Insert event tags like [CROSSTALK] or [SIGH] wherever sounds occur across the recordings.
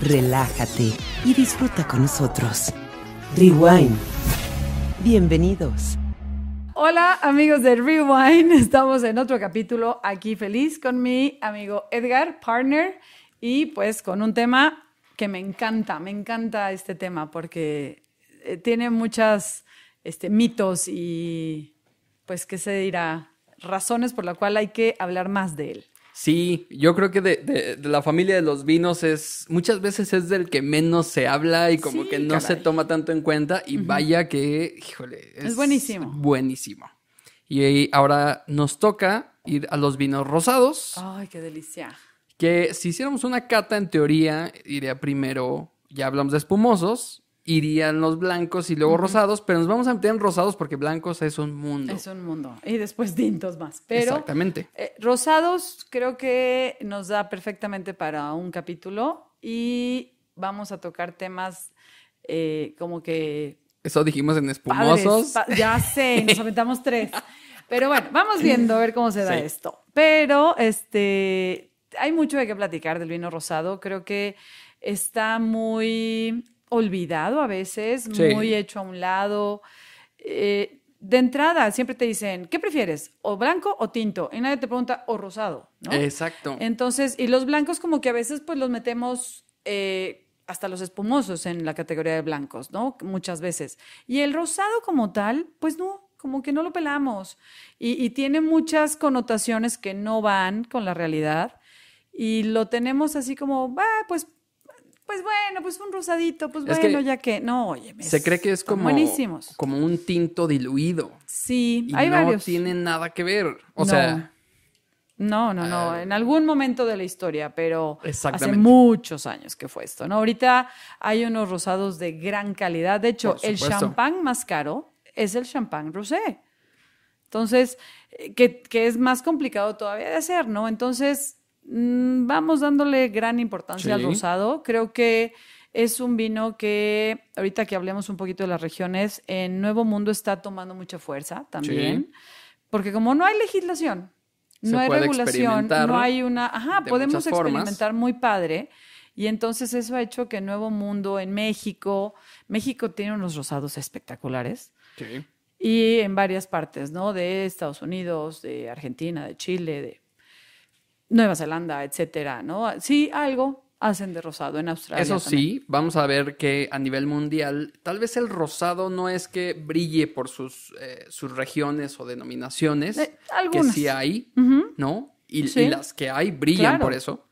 relájate y disfruta con nosotros. Rewind. Bienvenidos. Hola amigos de Rewind, [LAUGHS] estamos en otro capítulo aquí feliz con mi amigo Edgar, partner, y pues con un tema que me encanta, me encanta este tema porque eh, tiene muchas este, mitos y pues qué se dirá, razones por la cual hay que hablar más de él. Sí, yo creo que de, la familia de los vinos es muchas veces es del que menos se habla y como que no se toma tanto en cuenta y vaya que, híjole, es, es, buenísimo. Buenísimo. Y ahora nos toca ir a los vinos rosados. Ay, qué delicia. Que si hiciéramos una cata en teoría, iría primero, ya hablamos de espumosos, irían los blancos y luego rosados, pero nos vamos a meter en rosados porque blancos es un mundo. Es un mundo. Y después tintos más. Exactamente. Eh, rosados creo que nos da perfectamente para un capítulo y vamos a tocar temas eh, como que... Eso dijimos en espumosos. ya sé, nos aventamos tres. Pero bueno, vamos viendo a ver cómo se da esto. Pero este, hay mucho de qué platicar del vino rosado. Creo que está muy olvidado a veces, muy hecho a un lado. Eh, de entrada siempre te dicen, ¿qué prefieres? ¿O blanco o tinto? Y nadie te pregunta, ¿o rosado? ¿no? Exacto. Entonces, y los blancos como que a veces pues los metemos... Eh, hasta los espumosos en la categoría de blancos, ¿no? Muchas veces. Y el rosado como tal, pues no, como que no lo pelamos. Y, tiene muchas connotaciones que no van con la realidad. Y lo tenemos así como, ah, pues pues bueno, pues un rosadito, pues bueno, ya que. No, oye, se cree que es como, como un tinto diluido. Sí, hay varios. No tienen nada que ver. O sea. No, no, no. Ah. en algún momento de la historia, pero hace muchos años que fue esto, ¿no? Ahorita hay unos rosados de gran calidad. De hecho, el champán más caro es el champán rosé. Entonces, eh, que, que es más complicado todavía de hacer, ¿no? Entonces, Mm, vamos dándole gran importancia al rosado. Creo que es un vino que, ahorita que hablemos un poquito de las regiones, en Nuevo Mundo está tomando mucha fuerza también, porque como no hay legislación, no hay regulación, no hay una... Ajá, podemos experimentar muy padre. Y entonces eso ha hecho que Nuevo Mundo en México, México tiene unos rosados espectaculares. Sí. Y en varias partes, ¿no? De Estados Unidos, de Argentina, de Chile, de Nueva Zelanda, etcétera, ¿no? Sí, algo hacen de rosado en Australia. Eso sí, vamos a ver que a nivel mundial, tal vez el rosado no es que brille por sus, eh, sus regiones o denominaciones, eh, que sí hay, ¿no? Y, las que hay brillan por eso.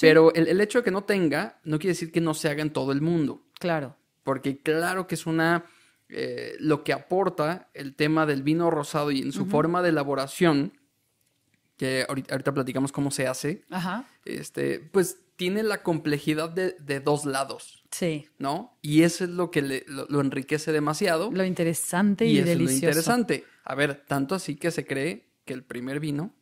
Pero el, hecho de que no tenga no quiere decir que no se haga en todo el mundo. Claro. Porque claro que es una... Eh, lo que aporta el tema del vino rosado y en su forma de elaboración que ahorita, platicamos cómo se hace, Ajá. este, pues tiene la complejidad de, dos lados. Sí. ¿No? Y eso es lo que lo, enriquece demasiado. Lo interesante y, y delicioso. lo interesante. A ver, tanto así que se cree que el primer vino.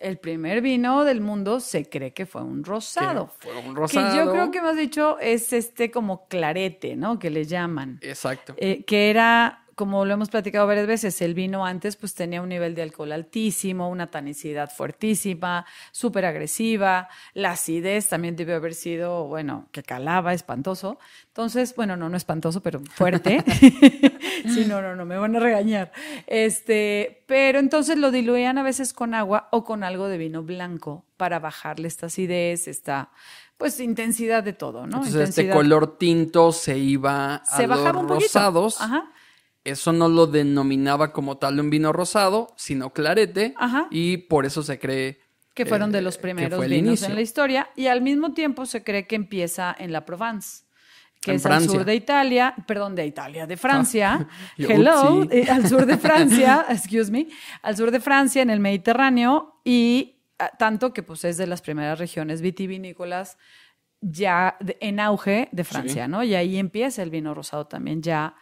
El primer vino del mundo se cree que fue un rosado. fue un rosado. Que yo creo que hemos dicho es este como clarete, ¿no? Que le llaman. Exacto. Eh, que era como lo hemos platicado varias veces, el vino antes pues tenía un nivel de alcohol altísimo, una tanicidad fuertísima, súper agresiva, la acidez también debió haber sido, bueno, que calaba, espantoso. Entonces, bueno, no, no espantoso, pero fuerte. [LAUGHS] sí, no, no, no, me van a regañar. Este, pero entonces lo diluían a veces con agua o con algo de vino blanco para bajarle esta acidez, esta pues intensidad de todo, ¿no? Entonces este color tinto se iba a se los rosados. Ajá eso no lo denominaba como tal un vino rosado, sino clarete, Ajá. y por eso se cree... Que fueron de los primeros vinos en la historia, y al mismo tiempo se cree que empieza en la Provence que es al sur de Italia, perdón, de Italia, de Francia. Ah. [LAUGHS] hello, eh, al sur de [LAUGHS] Francia, excuse me, al sur de Francia, en el Mediterráneo, y ah, tanto que pues es de las primeras regiones vitivinícolas ya en auge de Francia, ¿no? Y ahí empieza el vino rosado también ya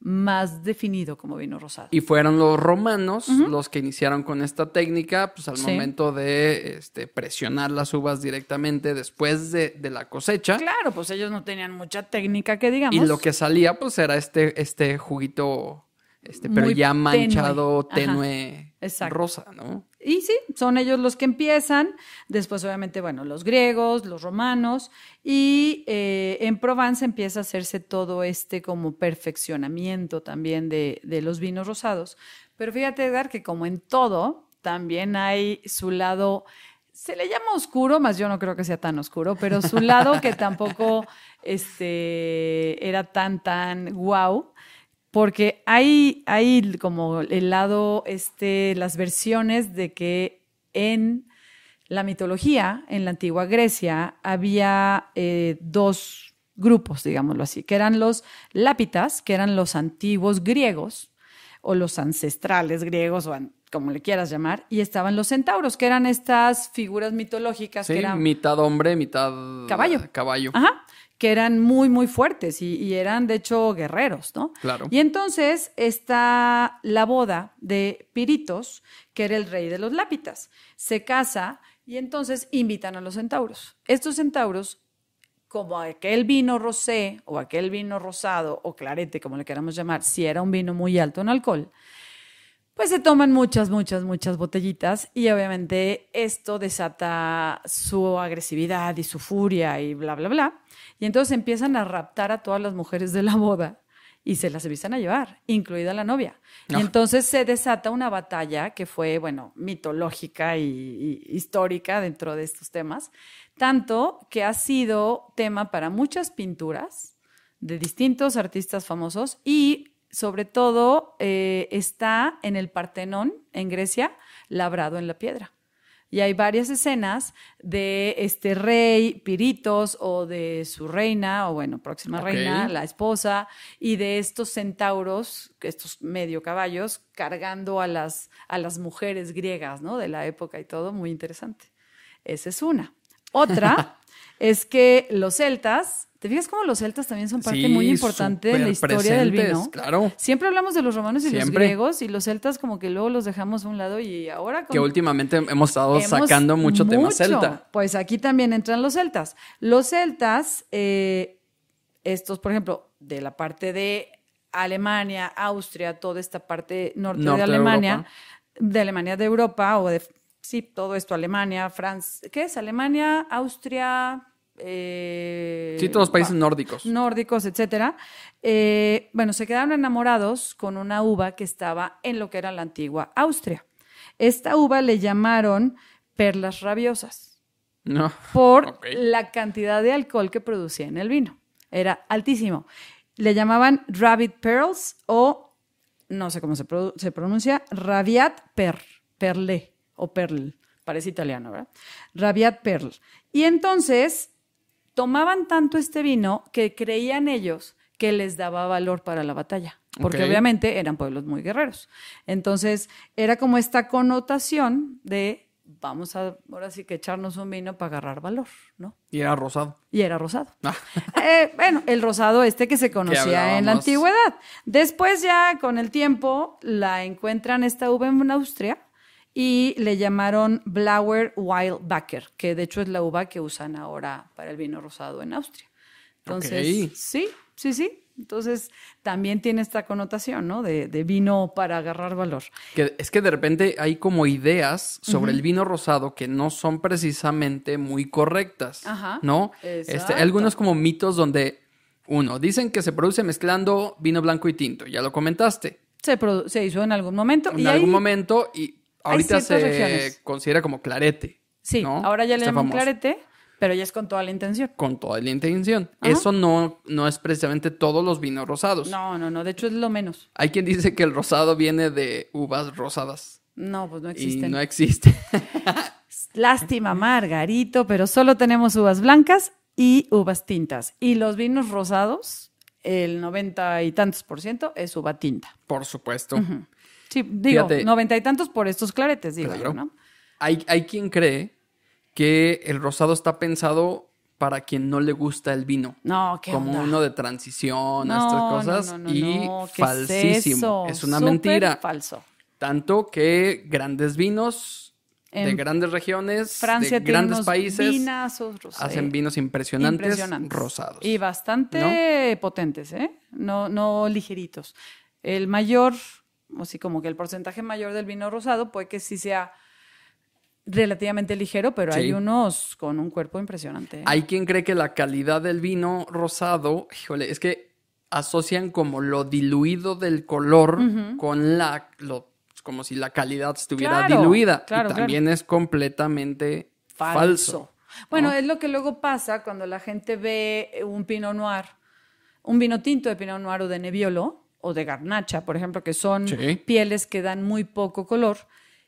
más definido como vino rosado. Y fueron los romanos los que iniciaron con esta técnica, pues al momento de este, presionar las uvas directamente después de, la cosecha. Claro, pues ellos no tenían mucha técnica que digamos. Y lo que salía, pues era este, este juguito, este, pero ya manchado, tenue rosa, ¿no? Y sí, son ellos los que empiezan, después obviamente, bueno, los griegos, los romanos, y eh, en Provence empieza a hacerse todo este como perfeccionamiento también de, los vinos rosados. Pero fíjate, Edgar, que como en todo, también hay su lado se le llama oscuro, más yo no creo que sea tan oscuro, pero su lado que tampoco [LAUGHS] este, era tan, tan guau porque hay, como el lado, este, las versiones de que en la mitología, en la antigua Grecia, había eh, dos grupos, digámoslo así, que eran los lápitas, que eran los antiguos griegos, o los ancestrales griegos, o como le quieras llamar, y estaban los centauros, que eran estas figuras mitológicas que eran... mitad hombre, mitad... Caballo. Caballo. Ajá que eran muy, muy fuertes y, eran, de hecho, guerreros, ¿no? Claro. Y entonces está la boda de Piritos, que era el rey de los lápitas. Se casa y entonces invitan a los centauros. Estos centauros, como aquel vino rosé o aquel vino rosado o clarete, como le queramos llamar, si era un vino muy alto en alcohol, pues se toman muchas, muchas, muchas botellitas y obviamente esto desata su agresividad y su furia y bla, bla, bla. Y entonces empiezan a raptar a todas las mujeres de la boda y se las empiezan a llevar, incluida la novia. Y ah. entonces se desata una batalla que fue, bueno, mitológica y, y histórica dentro de estos temas, tanto que ha sido tema para muchas pinturas de distintos artistas famosos y sobre todo eh, está en el Partenón, en Grecia, labrado en la piedra. Y hay varias escenas de este rey Piritos o de su reina, o bueno, próxima reina, la esposa, y de estos centauros, estos medio caballos, cargando a las, a las mujeres griegas, ¿no? De la época y todo, muy interesante. Esa es una. Otra [LAUGHS] es que los celtas ¿Te fijas cómo los celtas también son parte muy importante de la historia del vino? Siempre hablamos de los romanos y los griegos y los celtas como que luego los dejamos a un lado y ahora... Como que últimamente hemos estado sacando mucho, tema celta. Pues aquí también entran los celtas. Los celtas, eh, estos, por ejemplo, de la parte de Alemania, Austria, toda esta parte norte, de Alemania, de Alemania de Europa o de sí, todo esto, Alemania, Francia, ¿qué es? Alemania, Austria, eh, sí, todos los países nórdicos. Nórdicos, etcétera. Eh, bueno, se quedaron enamorados con una uva que estaba en lo que era la antigua Austria. Esta uva le llamaron perlas rabiosas. No. Por la cantidad de alcohol que producía en el vino. Era altísimo. Le llamaban rabbit pearls o no sé cómo se, se pronuncia, rabiat per, perle o perl. Parece italiano, ¿verdad? Rabiat perl. Y entonces tomaban tanto este vino que creían ellos que les daba valor para la batalla, porque obviamente eran pueblos muy guerreros. Entonces, era como esta connotación de vamos a ahora sí que echarnos un vino para agarrar valor, ¿no? Y era rosado. Y era rosado. Ah. [LAUGHS] Eh, bueno, el rosado este que se conocía en la antigüedad. Después ya con el tiempo la encuentran esta uva en Austria y le llamaron Blauer Backer, que de hecho es la uva que usan ahora para el vino rosado en Austria. Entonces, sí, sí, sí. Entonces, también tiene esta connotación, ¿no? De, vino para agarrar valor. es que de repente hay como ideas sobre el vino rosado que no son precisamente muy correctas, ¿no? Este, algunos como mitos donde, uno, dicen que se produce mezclando vino blanco y tinto, ya lo comentaste. Se, se hizo en algún momento. En algún momento, y ahorita se considera como clarete. Sí, ahora ya le llaman clarete, pero ya es con toda la intención. Con toda la intención. Eso no, no es precisamente todos los vinos rosados. No, no, no. De hecho, es lo menos. Hay quien dice que el rosado viene de uvas rosadas. No, pues no existe. no existe. [LAUGHS] Lástima, Margarito, pero solo tenemos uvas blancas y uvas tintas. Y los vinos rosados, el noventa y tantos por ciento es uva tinta. Por supuesto. Sí, digo, noventa y tantos por estos claretes, digo Hay, hay quien cree que el rosado está pensado para quien no le gusta el vino. No, Como uno de transición, estas cosas. No, no, y falsísimo. Es, una mentira. Falso. Tanto que grandes vinos de grandes regiones, de grandes países, hacen vinos impresionantes, rosados. Y bastante potentes, ¿eh? No, no ligeritos. El mayor o sí, como que el porcentaje mayor del vino rosado puede que sí sea relativamente ligero, pero hay unos con un cuerpo impresionante. ¿eh? Hay quien cree que la calidad del vino rosado, híjole, es que asocian como lo diluido del color con la, como si la calidad estuviera diluida. Claro, y también es completamente falso. Bueno, es lo que luego pasa cuando la gente ve un Pinot Noir, un vino tinto de Pinot Noir o de Nebbiolo, o de garnacha, por ejemplo, que son pieles que dan muy poco color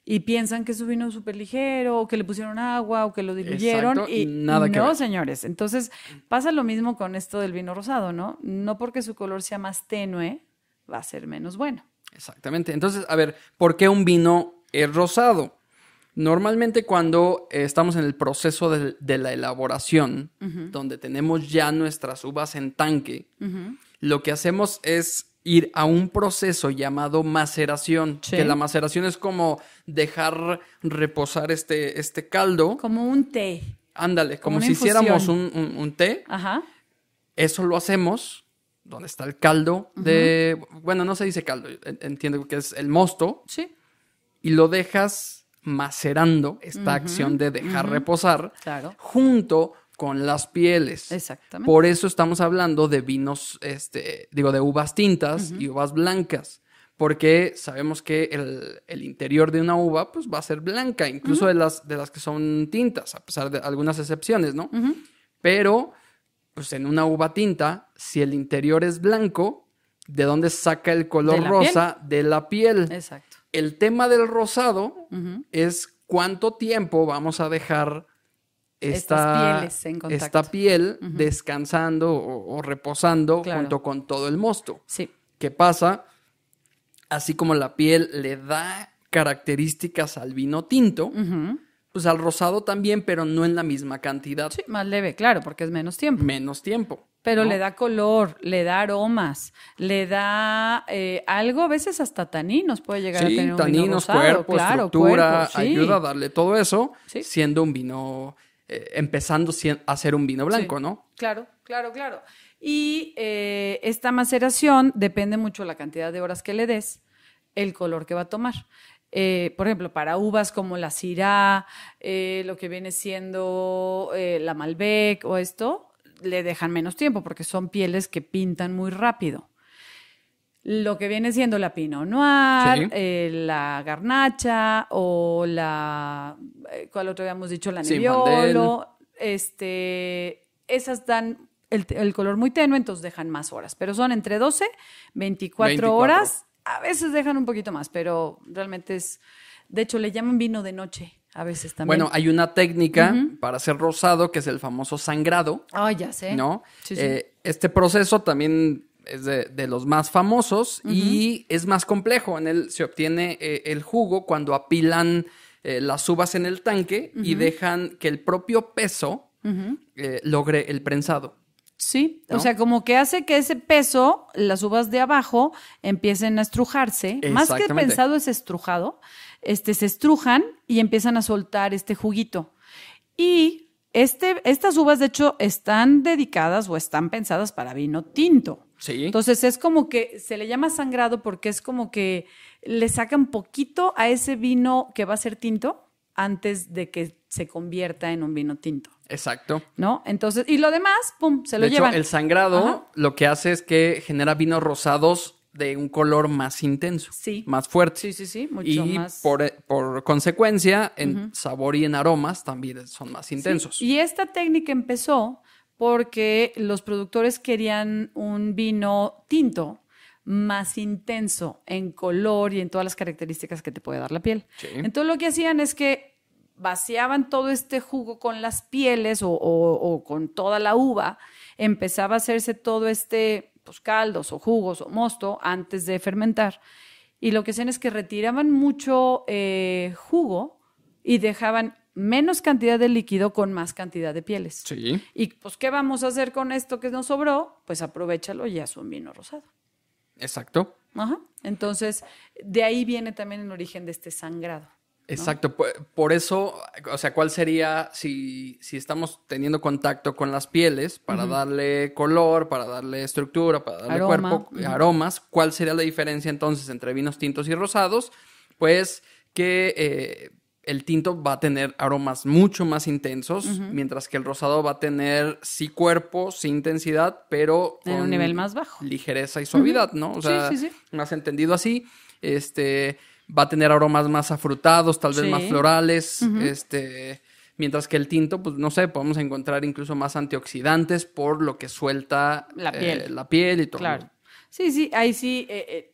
y piensan que es un vino súper ligero o que le pusieron agua o que lo diluyeron y nada que no, señores. Entonces pasa lo mismo con esto del vino rosado, ¿no? No porque su color sea más tenue va a ser menos bueno. Exactamente. Entonces, a ver, ¿por qué un vino es rosado? Normalmente cuando estamos en el proceso de, la elaboración, donde tenemos ya nuestras uvas en tanque, lo que hacemos es ir a un proceso llamado maceración, que la maceración es como dejar reposar este, este caldo. Como un té. Ándale, como, si hiciéramos un, té. Ajá. Eso lo hacemos donde está el caldo de, bueno, no se dice caldo, entiendo que es el mosto. Sí. Y lo dejas macerando esta acción de dejar reposar claro. junto con las pieles. Exactamente. Por eso estamos hablando de vinos, este, digo, de uvas tintas y uvas blancas, porque sabemos que el, interior de una uva pues, va a ser blanca, incluso de, las, de las que son tintas, a pesar de algunas excepciones, ¿no? Pero, pues en una uva tinta, si el interior es blanco, ¿de dónde saca el color rosa? De la piel. Exacto. El tema del rosado es cuánto tiempo vamos a dejar esta, en esta piel descansando o, reposando junto con todo el mosto. Sí. ¿Qué pasa? Así como la piel le da características al vino tinto, pues al rosado también, pero no en la misma cantidad. Sí, más leve, claro, porque es menos tiempo. Menos tiempo. Pero le da color, le da aromas, le da eh, algo, a veces hasta taninos puede llegar a tener un taninos, vino claro, cuerpo, ayuda a darle todo eso, siendo un vino eh, empezando a hacer un vino blanco, ¿no? Claro, claro, claro. Y eh, esta maceración depende mucho de la cantidad de horas que le des, el color que va a tomar. Eh, por ejemplo, para uvas como la Syrah, lo que viene siendo la Malbec o esto, le dejan menos tiempo porque son pieles que pintan muy rápido lo que viene siendo la Pinot Noir, eh, la Garnacha o la, eh, ¿cuál otro habíamos dicho? La Nebbiolo. este, esas dan el, color muy tenue, entonces dejan más horas, pero son entre 12, 24, horas. A veces dejan un poquito más, pero realmente es, de hecho le llaman vino de noche. A veces también. Bueno, hay una técnica para hacer rosado que es el famoso sangrado. Ah, ya sé. ¿No? Eh, este proceso también es de, los más famosos y es más complejo. En él se obtiene eh, el jugo cuando apilan eh, las uvas en el tanque y dejan que el propio peso eh, logre el prensado. Sí, o sea, como que hace que ese peso, las uvas de abajo, empiecen a estrujarse. Más que el prensado es estrujado, este, se estrujan y empiezan a soltar este juguito. Y este, estas uvas, de hecho, están dedicadas o están pensadas para vino tinto. Entonces es como que se le llama sangrado porque es como que le saca un poquito a ese vino que va a ser tinto antes de que se convierta en un vino tinto. Exacto. ¿No? Entonces, y lo demás, pum, se lo de Hecho, el sangrado lo que hace es que genera vinos rosados de un color más intenso, sí. más fuerte. Sí, sí, sí, mucho y Por, eh, por consecuencia, en sabor y en aromas también son más intensos. Y esta técnica empezó porque los productores querían un vino tinto más intenso en color y en todas las características que te puede dar la piel. Entonces lo que hacían es que vaciaban todo este jugo con las pieles o, con toda la uva, empezaba a hacerse todo este pues, caldos o jugos o mosto antes de fermentar. Y lo que hacían es que retiraban mucho eh, jugo y dejaban menos cantidad de líquido con más cantidad de pieles. Sí. Y pues, ¿qué vamos a hacer con esto que nos sobró? Pues aprovechalo y haz un vino rosado. Exacto. Ajá. Entonces, de ahí viene también el origen de este sangrado. Exacto, por, eso, o sea, ¿cuál sería si, si estamos teniendo contacto con las pieles para darle color, para darle estructura, para darle cuerpo, eh, aromas? ¿Cuál sería la diferencia entonces entre vinos tintos y rosados? Pues que eh, el tinto va a tener aromas mucho más intensos, mientras que el rosado va a tener sí cuerpo, sí intensidad, pero en un nivel más bajo. Ligereza y suavidad, ¿no? O sea, sí, sí, sí. más entendido así, este va a tener aromas más afrutados, tal vez más florales, este Mientras que el tinto, pues no sé, podemos encontrar incluso más antioxidantes por lo que suelta la eh, piel, la piel y todo. Claro. Sí, sí, ahí sí, eh, eh,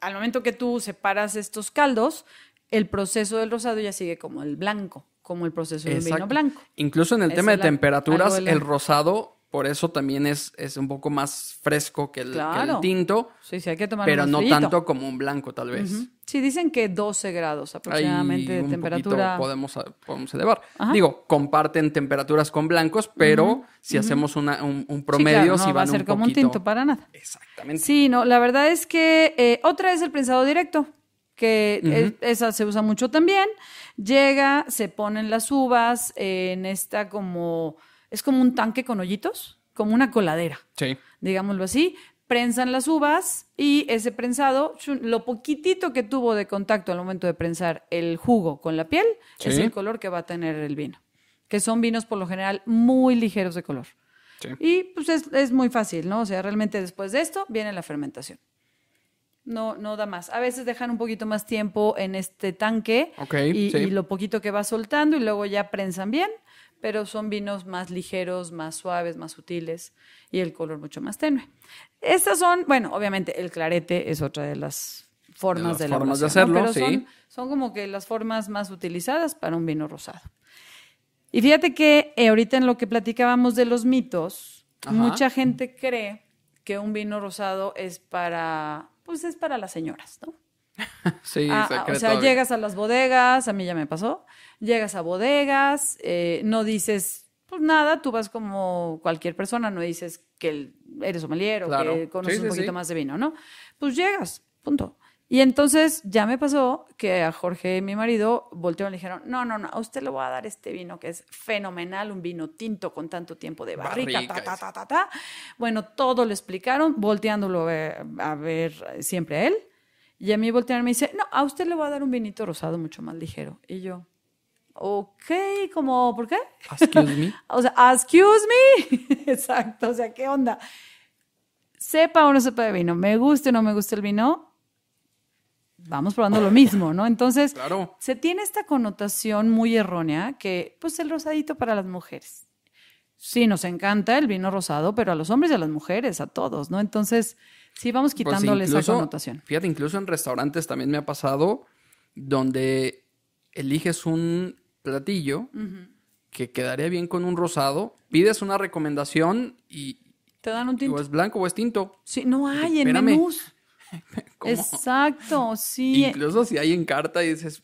al momento que tú separas estos caldos, el proceso del rosado ya sigue como el blanco, como el proceso del vino blanco. Incluso en el tema de temperaturas, el rosado, por eso también es, es un poco más fresco que el, tinto. Sí, sí, hay que tomar Pero no tanto como un blanco, tal vez. Sí, dicen que 12 grados aproximadamente Ahí de un temperatura. Podemos, podemos elevar. Digo, comparten temperaturas con blancos, pero si hacemos una, un, promedio, si va a ser como un tinto para nada. Exactamente. Sí, no, la verdad es que eh, otra es el prensado directo que esa se usa mucho también. Llega, se ponen las uvas en esta como, es como un tanque con hoyitos, como una coladera, sí. digámoslo así. Prensan las uvas y ese prensado, lo poquitito que tuvo de contacto al momento de prensar el jugo con la piel, es el color que va a tener el vino. Que son vinos por lo general muy ligeros de color. Y pues es, es muy fácil, ¿no? O sea, realmente después de esto viene la fermentación. No, no da más. A veces dejan un poquito más tiempo en este tanque y, lo poquito que va soltando y luego ya prensan bien, pero son vinos más ligeros, más suaves, más sutiles y el color mucho más tenue. Estas son, bueno, obviamente el clarete es otra de las formas de, hacerlo, pero sí. son, como que las formas más utilizadas para un vino rosado. Y fíjate que eh, ahorita en lo que platicábamos de los mitos, mucha gente cree que un vino rosado es para pues es para las señoras, ¿no? [LAUGHS] Sí, ah, ah, o sea, llegas a las bodegas, a mí ya me pasó, llegas a bodegas, eh, no dices pues nada, tú vas como cualquier persona, no dices que eres sommelier o que conoces un poquito más de vino, ¿no? Pues llegas, punto. Y entonces ya me pasó que a Jorge, mi marido, voltearon y le dijeron, no, no, no, a usted le voy a dar este vino que es fenomenal, un vino tinto con tanto tiempo de barrica, ta, ta, ta, ta, ta, Bueno, todo lo explicaron, volteándolo a ver, siempre a él. Y a mí voltearon y me dice, no, a usted le voy a dar un vinito rosado mucho más ligero. Y yo, ok, como, ¿por qué? Excuse me. [LAUGHS] o sea, excuse [LAUGHS] Exacto, o sea, ¿qué onda? Sepa o no sepa de vino, me guste o no me gusta el vino, vamos probando lo mismo, ¿no? Entonces, [LAUGHS] se tiene esta connotación muy errónea que, pues, el rosadito para las mujeres. Sí, nos encanta el vino rosado, pero a los hombres y a las mujeres, a todos, ¿no? Entonces, sí, vamos pues quitándole esa connotación. Fíjate, incluso en restaurantes también me ha pasado donde eliges un platillo que quedaría bien con un rosado, pides una recomendación y... Te dan un tinto. O es blanco o es tinto. Sí, no hay en menús. [LAUGHS] Exacto, [LAUGHS] sí. Incluso si hay en carta y dices,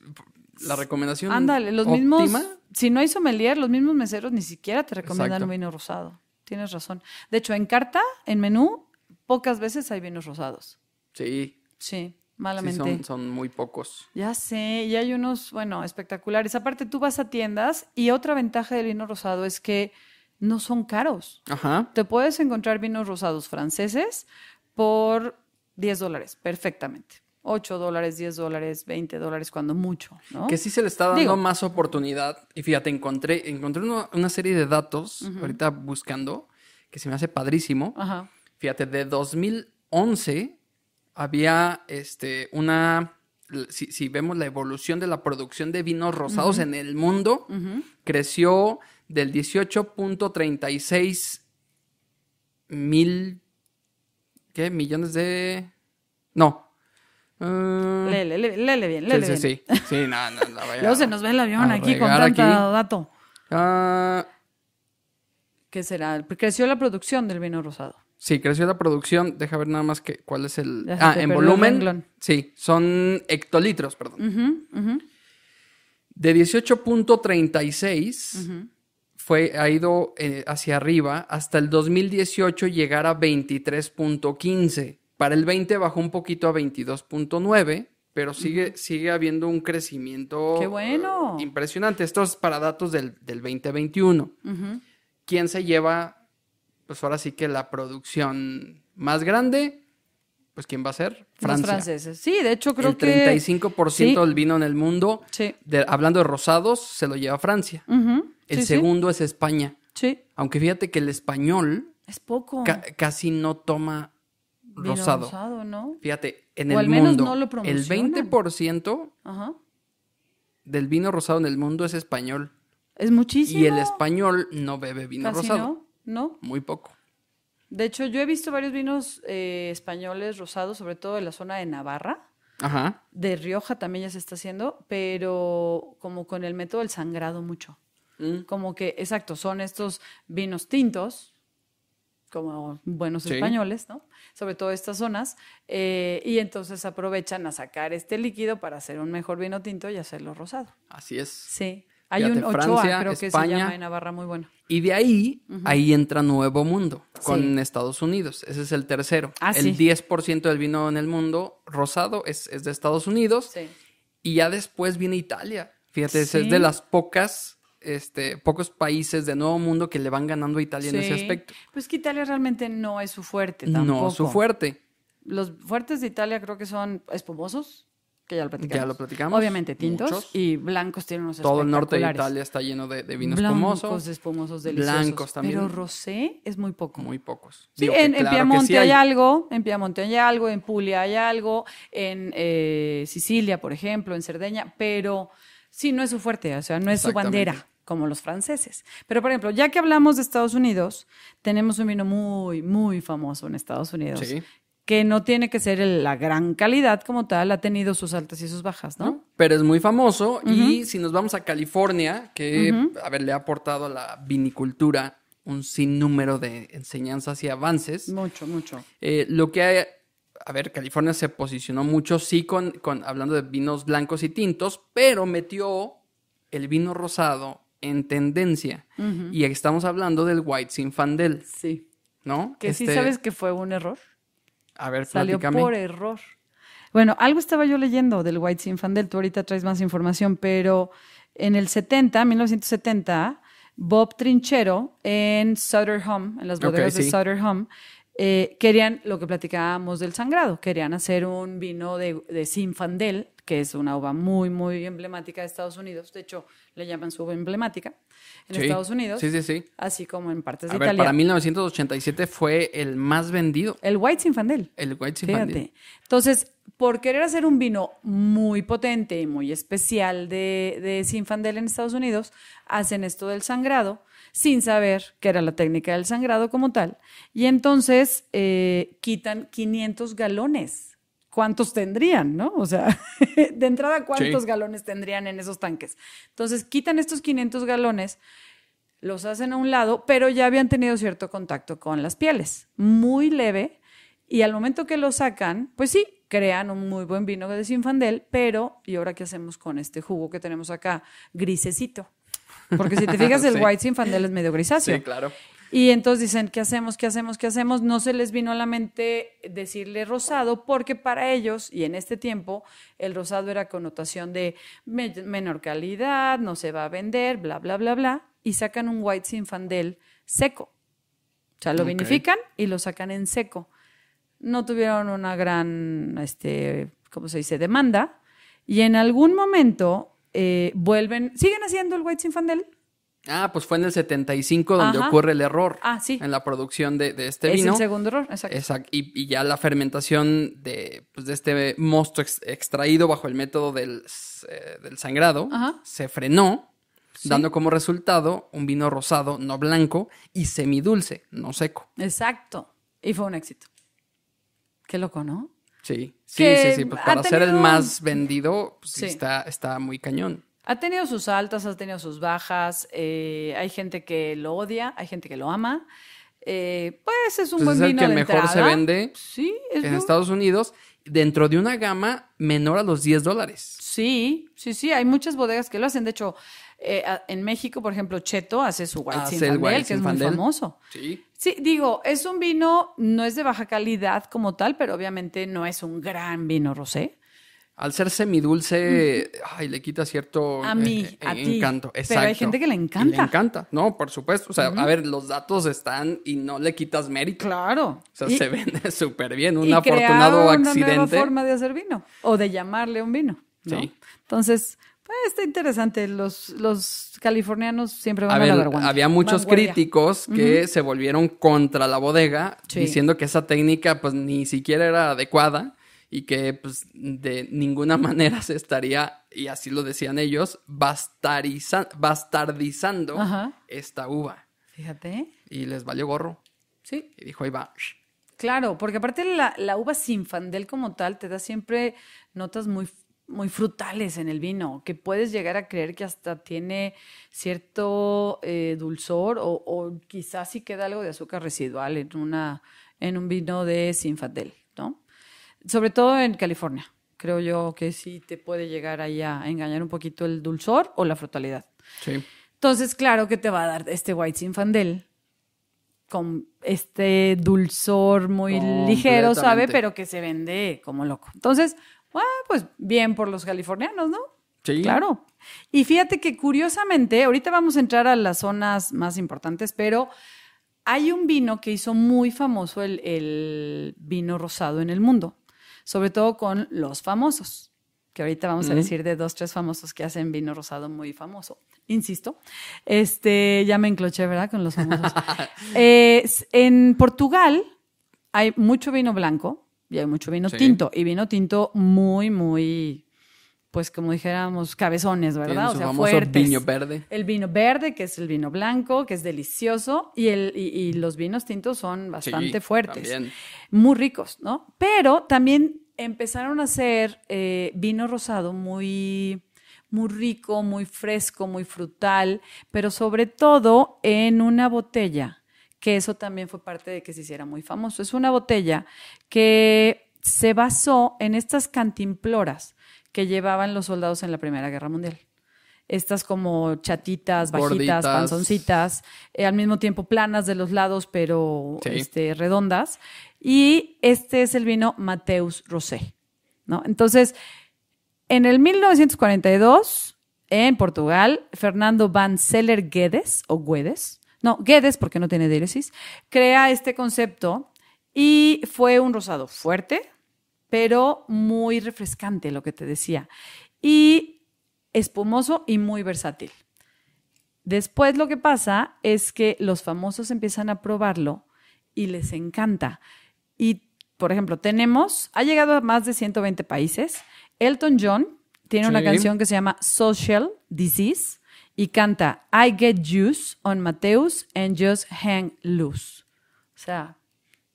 la recomendación. Ándale, los mismos. Si no hay sommelier, los mismos meseros ni siquiera te recomiendan un vino rosado. Tienes razón. De hecho, en carta, en menú, pocas veces hay vinos rosados. Sí. Sí, malamente. son, son, muy pocos. Ya sé, y hay unos, bueno, espectaculares. Aparte, tú vas a tiendas y otra ventaja del vino rosado es que no son caros. Ajá. Te puedes encontrar vinos rosados franceses por 10 dólares, perfectamente. 8 dólares, 10 dólares, 20 dólares, cuando mucho, Que sí se le está dando más oportunidad. Y fíjate, encontré, encontré una, serie de datos, ahorita buscando, que se me hace padrísimo. Fíjate, de 2011 había este, una... Si, vemos la evolución de la producción de vinos rosados en el mundo, creció del 18.36 mil ¿qué? Millones de... No. Uh... Lele, lele, lele, bien, lele sí, sí, Sí, sí, [LAUGHS] no, no, Luego se nos ve el avión aquí con tanto dato. Ah. ¿Qué será? Creció la producción del vino rosado. Sí, creció la producción. Deja ver nada más que cuál es el. Ah, en volumen. Sí, son hectolitros, perdón. De 18.36 fue, ha ido eh, hacia arriba hasta el 2018 llegar a 23.15. Para el 20 bajó un poquito a 22.9, pero sigue, sigue habiendo un crecimiento bueno. Eh, impresionante. Esto es para datos del, del 2021. ¿Quién se lleva, pues ahora sí que la producción más grande? Pues ¿quién va a ser? Francia. franceses. Sí, de hecho creo que... El 35% del vino en el mundo, hablando de rosados, se lo lleva Francia. El segundo es España. Sí. Aunque fíjate que el español. Es poco. casi no toma rosado. ¿no? Fíjate, en el mundo. No lo el 20% del vino rosado en el mundo es español. Es muchísimo. Y el español no bebe vino rosado. No, Muy poco. De hecho, yo he visto varios vinos eh, españoles rosados, sobre todo en la zona de Navarra. Ajá. De Rioja también ya se está haciendo, pero como con el método del sangrado mucho. Mm. Como que, exacto, son estos vinos tintos, como buenos españoles, ¿no? Sobre todo estas zonas, eh, y entonces aprovechan a sacar este líquido para hacer un mejor vino tinto y hacerlo rosado. Así es. Sí. Hay un Ochoa, creo que se llama en Navarra, muy bueno. Y de ahí, ahí entra Nuevo Mundo, con Estados Unidos. Ese es el tercero. Ah, el 10% del vino en el mundo rosado es, es de Estados Unidos. Sí. Y ya después viene Italia. Fíjate, es de las pocas este, pocos países de Nuevo Mundo que le van ganando a Italia en ese aspecto. Pues que Italia realmente no es su fuerte tampoco. No, su fuerte. Los fuertes de Italia creo que son espumosos, que ya lo platicamos. Obviamente tintos y blancos tienen unos Todo el norte de Italia está lleno de, de vinos blancos, espumosos. deliciosos. Blancos también. Pero rosé es muy poco. Muy pocos. Sí, en, Piamonte hay. algo, en Piamonte hay algo, en Puglia hay algo, en eh, Sicilia, por ejemplo, en Cerdeña, pero Sí, no es su fuerte, o sea, no es su bandera como los franceses. Pero, por ejemplo, ya que hablamos de Estados Unidos, tenemos un vino muy, muy famoso en Estados Unidos, que no tiene que ser la gran calidad como tal, ha tenido sus altas y sus bajas, ¿no? Pero es muy famoso y si nos vamos a California, que, a ver, le ha aportado a la vinicultura un sinnúmero de enseñanzas y avances. Mucho, mucho. Eh, lo que ha a ver, California se posicionó mucho, sí, con, con, hablando de vinos blancos y tintos, pero metió el vino rosado en tendencia. Y estamos hablando del White Sinfandel. Sí. ¿No? Que sí este sabes que fue un error. A ver, Salió por error. Bueno, algo estaba yo leyendo del White Sinfandel, tú ahorita traes más información, pero en el 70, 1970, Bob Trinchero en Sutter Home, en las bodegas de Sutter Home, eh, querían lo que platicábamos del sangrado, querían hacer un vino de, Sinfandel, que es una uva muy, muy emblemática de Estados Unidos. De hecho, le llaman su uva emblemática en Estados Unidos. Así como en partes de Italia. Para 1987 fue el más vendido. El White Sinfandel. El White Sinfandel. Entonces, por querer hacer un vino muy potente y muy especial de, de Sinfandel en Estados Unidos, hacen esto del sangrado sin saber que era la técnica del sangrado como tal. Y entonces eh, quitan 500 galones. ¿Cuántos tendrían, no? O sea, [LAUGHS] de entrada, ¿cuántos galones tendrían en esos tanques? Entonces quitan estos 500 galones los hacen a un lado, pero ya habían tenido cierto contacto con las pieles, muy leve, y al momento que lo sacan, pues sí, crean un muy buen vino de Sinfandel, pero ¿y ahora qué hacemos con este jugo que tenemos acá? Grisecito. Porque si te fijas, [LAUGHS] el white white fandel es medio grisáceo. Sí, claro. Y entonces dicen, ¿qué hacemos? ¿Qué hacemos? ¿Qué hacemos? No se les vino a la mente decirle rosado porque para ellos, y en este tiempo, el rosado era connotación de menor calidad, no se va a vender, bla, bla, bla, bla. Y sacan un white fandel seco. O sea, lo vinifican y lo sacan en seco. No tuvieron una gran, este, ¿cómo se dice?, demanda. Y en algún momento eh, vuelven, siguen haciendo el White Sinfandel. Ah, pues fue en el 75 donde ocurre el error ah, sí. en la producción de, de este vino. Es el segundo error, exacto. Y, ya la fermentación de, pues, de este mosto extraído bajo el método del, eh, del sangrado se frenó, dando como resultado un vino rosado, no blanco, y semidulce, no seco. Exacto. Y fue un éxito. Qué loco, ¿no? Sí, sí, sí, Pues para ser el más vendido, pues, está, está muy cañón. Ha tenido sus altas, ha tenido sus bajas. Eh, hay gente que lo odia, hay gente que lo ama. Eh, pues es un pues, buen es el que mejor se vende en Estados Unidos dentro de una gama menor a los 10 dólares. Sí, sí, sí, hay muchas bodegas que lo hacen. De hecho, eh, en México, por ejemplo, Cheto hace su White que es muy famoso. Sí. Sí, digo, es un vino, no es de baja calidad como tal, pero obviamente no es un gran vino rosé. Al ser semidulce, ay, le quita cierto a eh, mí, eh, a encanto. Exacto. Pero hay gente que le encanta. le encanta, no, por supuesto. O sea, a ver, los datos están y no le quitas mérito. Claro. O sea, se vende [LAUGHS] súper bien. Un y afortunado una accidente. Nueva forma de hacer vino o de llamarle un vino. ¿no? Sí. Entonces, pues, está interesante. Los, los californianos siempre van a, Había muchos críticos que se volvieron contra la bodega, diciendo que esa técnica pues ni siquiera era adecuada y que pues, de ninguna [LAUGHS] manera se estaría, y así lo decían ellos, bastardizando esta uva. Fíjate. Y les valió gorro. Sí. Y dijo, ahí va. Claro, porque aparte la, la uva fandel como tal te da siempre notas muy muy frutales en el vino, que puedes llegar a creer que hasta tiene cierto eh, dulzor o, quizás si queda algo de azúcar residual en, una, en un vino de sinfandel, ¿no? Sobre todo en California, creo yo que sí te puede llegar ahí a engañar un poquito el dulzor o la frutalidad. Sí. Entonces, claro que te va a dar este White Sinfandel con este dulzor muy ligero, ¿sabe? Pero que se vende como loco. Entonces, Ah, pues bien por los californianos, ¿no? Sí. Claro. Y fíjate que curiosamente, ahorita vamos a entrar a las zonas más importantes, pero hay un vino que hizo muy famoso el, vino rosado en el mundo, sobre todo con los famosos, que ahorita vamos a decir de dos, tres famosos que hacen vino rosado muy famoso. Insisto, este, ya me encloché, ¿verdad? Con los famosos. [LAUGHS] Eh, en Portugal hay mucho vino blanco, y hay mucho vino tinto. Y vino tinto muy, muy, pues como dijéramos, cabezones, ¿verdad? o sea, fuerte El vino verde. El vino verde, que es el vino blanco, que es delicioso, y, el, los vinos tintos son bastante fuertes. También. Muy ricos, ¿no? Pero también empezaron a hacer eh, vino rosado muy muy rico, muy fresco, muy frutal, pero sobre todo en una botella que eso también fue parte de que se hiciera muy famoso. Es una botella que se basó en estas cantimploras que llevaban los soldados en la Primera Guerra Mundial. Estas como chatitas, bajitas, panzoncitas, eh, al mismo tiempo planas de los lados, pero este, redondas. Y este es el vino Mateus Rosé. ¿no? Entonces, en el 1942, en Portugal, Fernando Van Seller Guedes, o Guedes, no, Guedes, porque no tiene diéresis, crea este concepto y fue un rosado fuerte, pero muy refrescante, lo que te decía, y espumoso y muy versátil. Después lo que pasa es que los famosos empiezan a probarlo y les encanta. Y, por ejemplo, tenemos, ha llegado a más de 120 países. Elton John tiene una canción que se llama Social Disease y canta I get juice on Mateus and just hang loose. O sea,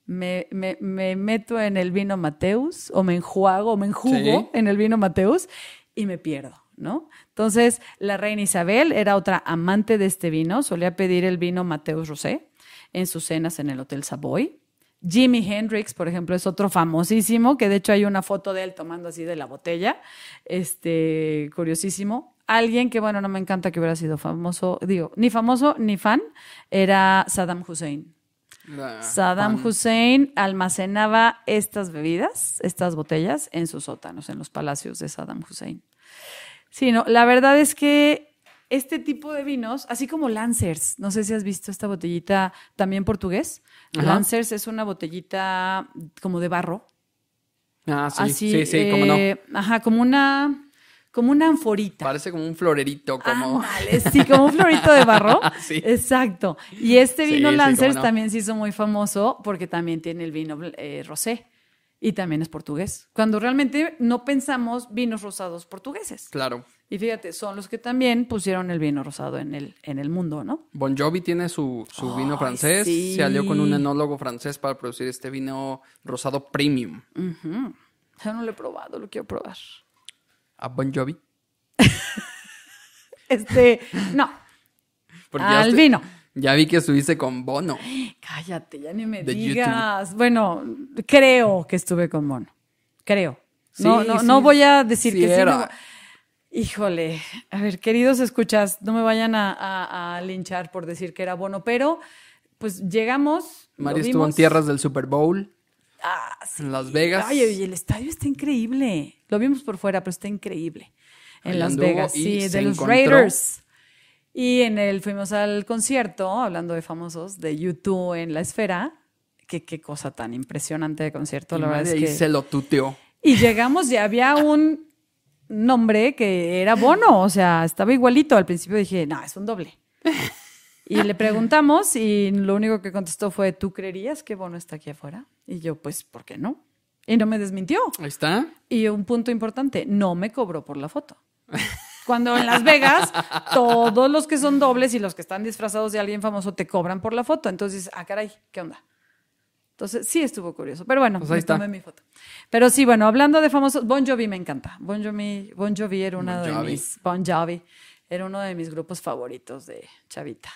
me, meto en el vino Mateus o me enjuago o me enjugo en el vino Mateus y me pierdo. ¿No? Entonces, la reina Isabel era otra amante de este vino, solía pedir el vino Mateus Rosé en sus cenas en el Hotel Savoy. Jimi Hendrix, por ejemplo, es otro famosísimo, que de hecho hay una foto de él tomando así de la botella, este, curiosísimo alguien que, bueno, no me encanta que hubiera sido famoso, digo, ni famoso ni fan, era Saddam Hussein. Saddam Hussein almacenaba estas bebidas, estas botellas, en sus sótanos, en los palacios de Saddam Hussein. Sí, la verdad es que este tipo de vinos, así como Lancers, no sé si has visto esta botellita también portugués. Lancers es una botellita como de barro. Ah, sí, sí, sí, no. Eh, ajá, como una como una anforita. Parece como un florerito, como. sí, como un florito de barro. [LAUGHS] sí. Exacto. Y este vino Lancers también se hizo muy famoso porque también tiene el vino eh, rosé y también es portugués. Cuando realmente no pensamos vinos rosados portugueses. Claro. Y fíjate, son los que también pusieron el vino rosado en el, en el mundo, ¿no? Bon Jovi tiene su, vino francés. Se alió con un enólogo francés para producir este vino rosado premium. Ya Yo no lo he probado, lo quiero probar a Bon Jovi? [LAUGHS] este, no. Al ya vino. Ya vi que estuviste con Bono. Cállate, ya ni me digas. Bueno, creo que estuve con Bono. Creo. no, no, voy a decir que era. sí. Híjole, a ver, queridos escuchas, no me vayan a, linchar por decir que era Bono, pero pues llegamos. María estuvo en tierras del Super Bowl. Ah, en Las Vegas. Ay, el estadio está increíble. Lo vimos por fuera, pero está increíble. En Las Vegas, sí, de los Raiders. Y en el fuimos al concierto, hablando de famosos, de YouTube en la esfera. Qué, cosa tan impresionante de concierto, la verdad es que. se lo tuteó. Y llegamos y había un nombre que era Bono, o sea, estaba igualito. Al principio dije, no, es un doble. Y le preguntamos y lo único que contestó fue, ¿tú creerías que Bono está aquí afuera? Y yo, pues, ¿por qué no? Y no me desmintió. Ahí está. Y un punto importante, no me cobró por la foto. Cuando en Las Vegas todos los que son dobles y los que están disfrazados de alguien famoso te cobran por la foto. Entonces, ah, caray, ¿qué onda? Entonces, sí estuvo curioso. Pero bueno, pues tomé mi foto. Pero sí, bueno, hablando de famosos, Bon Jovi me encanta. Bon Jovi, bon Jovi era uno de mis... Bon Jovi. Era uno de mis grupos favoritos de Chavita.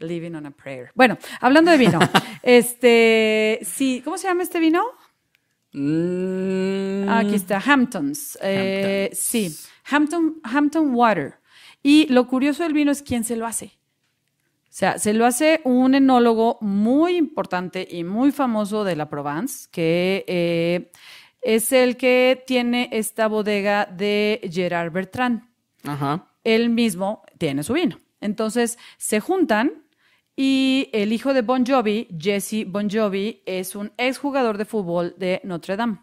Living on a Prayer. Bueno, hablando de vino, [LAUGHS] este, sí, ¿cómo se llama este vino? Mm. Aquí está, Hamptons. Eh, sí, Hampton, Water. Y lo curioso del vino es quién se lo hace. O sea, se lo hace un enólogo muy importante y muy famoso de la Provence, que eh, es el que tiene esta bodega de Gerard Bertrand. Ajá. Él mismo tiene su vino. Entonces, se juntan y el hijo de Bon Jovi, Jesse Bon Jovi, es un exjugador de fútbol de Notre Dame.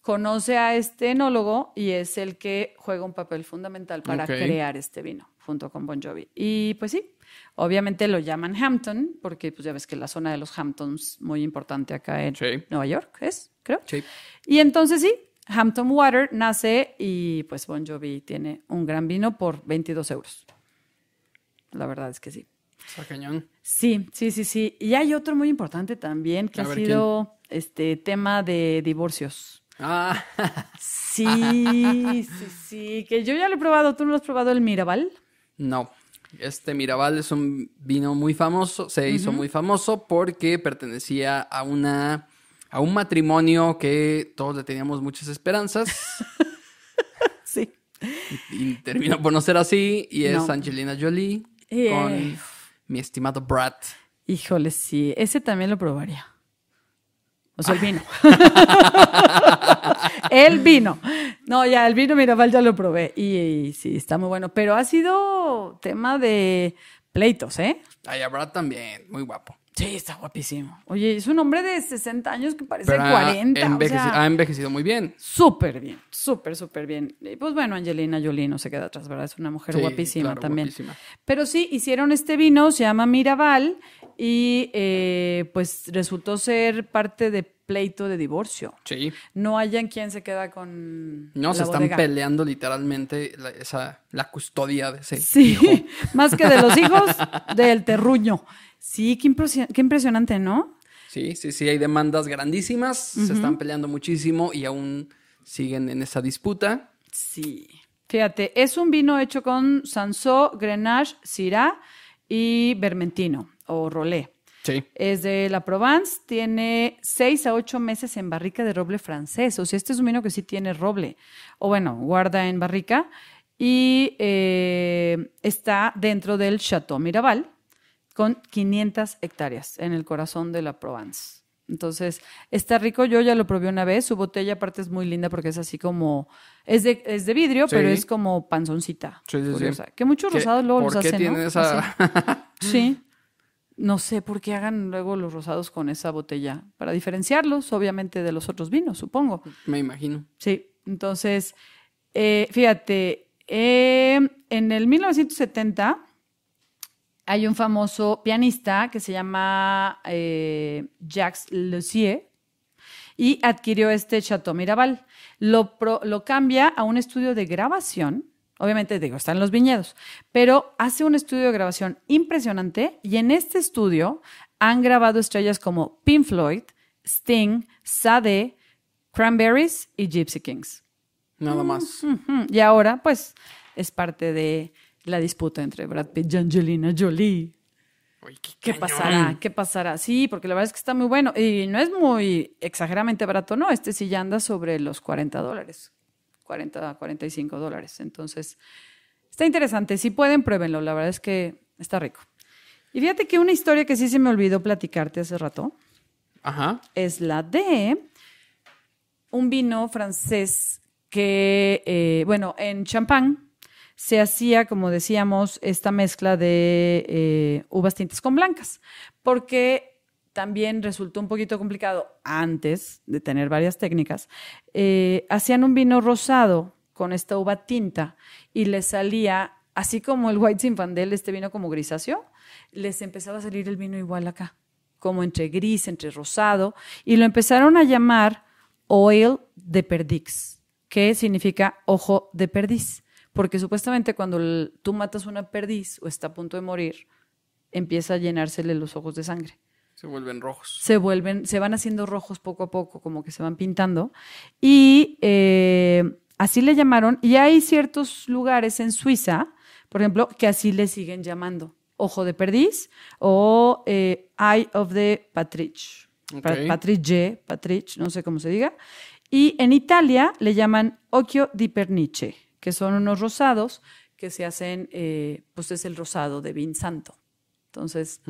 Conoce a este enólogo y es el que juega un papel fundamental para crear este vino junto con Bon Jovi. Y pues sí, obviamente lo llaman Hampton porque pues ya ves que la zona de los Hamptons muy importante acá en Nueva York es, creo. Y entonces sí, Hampton Water nace y pues Bon Jovi tiene un gran vino por 22 euros. La verdad es que sí. Cañón. Sí, sí, sí, sí. Y hay otro muy importante también que ha sido este tema de divorcios. Ah. Sí, sí, sí. Que yo ya lo he probado. ¿Tú no lo has probado el Mirabal? No. Este Mirabal es un vino muy famoso, se hizo muy famoso porque pertenecía a una a un matrimonio que todos le teníamos muchas esperanzas. [LAUGHS] sí. Y, terminó por no ser así y es Angelina Jolie eh, mi estimado Brad. Híjole, sí, ese también lo probaría. O sea, el vino. [LAUGHS] el vino. No, ya, el vino Mirabal ya lo probé y, sí, está muy bueno. Pero ha sido tema de pleitos, ¿eh? Ay, Brad también, muy guapo. Sí, está guapísimo. Oye, es un hombre de 60 años que parece 40. ha envejecido muy bien. Súper bien, súper, súper bien. Y pues bueno, Angelina Jolie no se queda atrás, ¿verdad? Es una mujer guapísima también. Pero sí, hicieron este vino, se llama Miraval, y eh, pues resultó ser parte de pleito de divorcio. Sí. No hay en quien se queda con. No, se están peleando literalmente la, custodia de ese. Sí, [LAUGHS] más que de los hijos, del terruño. Sí, qué, impresionante, ¿no? Sí, sí, sí, hay demandas grandísimas, se están peleando muchísimo y aún siguen en esa disputa. Sí. Fíjate, es un vino hecho con Sansó, Grenache, Syrah y Vermentino o rolé. Sí. Es de la Provence, tiene seis a ocho meses en barrica de roble francés. O sea, este es un vino que sí tiene roble. O bueno, guarda en barrica. Y eh, está dentro del Chateau Mirabal, con 500 hectáreas en el corazón de la Provence. Entonces, está rico, yo ya lo probé una vez, su botella aparte es muy linda porque es así como, es de, es de vidrio, pero es como panzoncita. Sí, Que muchos rosados luego los hacen. esa... sí, no sé por qué hagan luego los rosados con esa botella, para diferenciarlos, obviamente, de los otros vinos, supongo. Me imagino. Sí, entonces, eh, fíjate, em, en el 1970 hay un famoso pianista que se llama eh, Jacques Lussier y adquirió este Chateau Mirabal. lo cambia a un estudio de grabación Obviamente, digo, están los viñedos, pero hace un estudio de grabación impresionante y en este estudio han grabado estrellas como Pink Floyd, Sting, Sade, Cranberries y Gypsy Kings. Nada más. Y ahora, pues, es parte de la disputa entre Brad Pitt y Angelina Jolie. qué, pasará? ¿Qué pasará? Sí, porque la verdad es que está muy bueno. Y no es muy exageradamente barato, no. Este sí ya anda sobre los 40 dólares. 40, 45 dólares. Entonces, está interesante. Si pueden, pruébenlo. La verdad es que está rico. Y fíjate que una historia que sí se me olvidó platicarte hace rato es la de un vino francés que, eh, bueno, en champán se hacía, como decíamos, esta mezcla de eh, uvas tintas con blancas, porque también resultó un poquito complicado antes de tener varias técnicas, eh, hacían un vino rosado con esta uva tinta y les salía, así como el White Zinfandel, este vino como grisáceo, les empezaba a salir el vino igual acá, como entre gris, entre rosado, y lo empezaron a llamar oil de Perdiz, que significa ojo de perdiz, porque supuestamente cuando tú matas una perdiz o está a punto de morir, empieza a llenársele los ojos de sangre. Se vuelven rojos. Se vuelven, se van haciendo rojos poco a poco, como que se van pintando. Y eh, así le llamaron. Y hay ciertos lugares en Suiza, por ejemplo, que así le siguen llamando. Ojo de perdiz o eh, Eye of the Patrich. Okay. Patriche, no sé cómo se diga. Y en Italia le llaman occhio di pernice, que son unos rosados que se hacen, eh, pues es el rosado de vin santo. Entonces,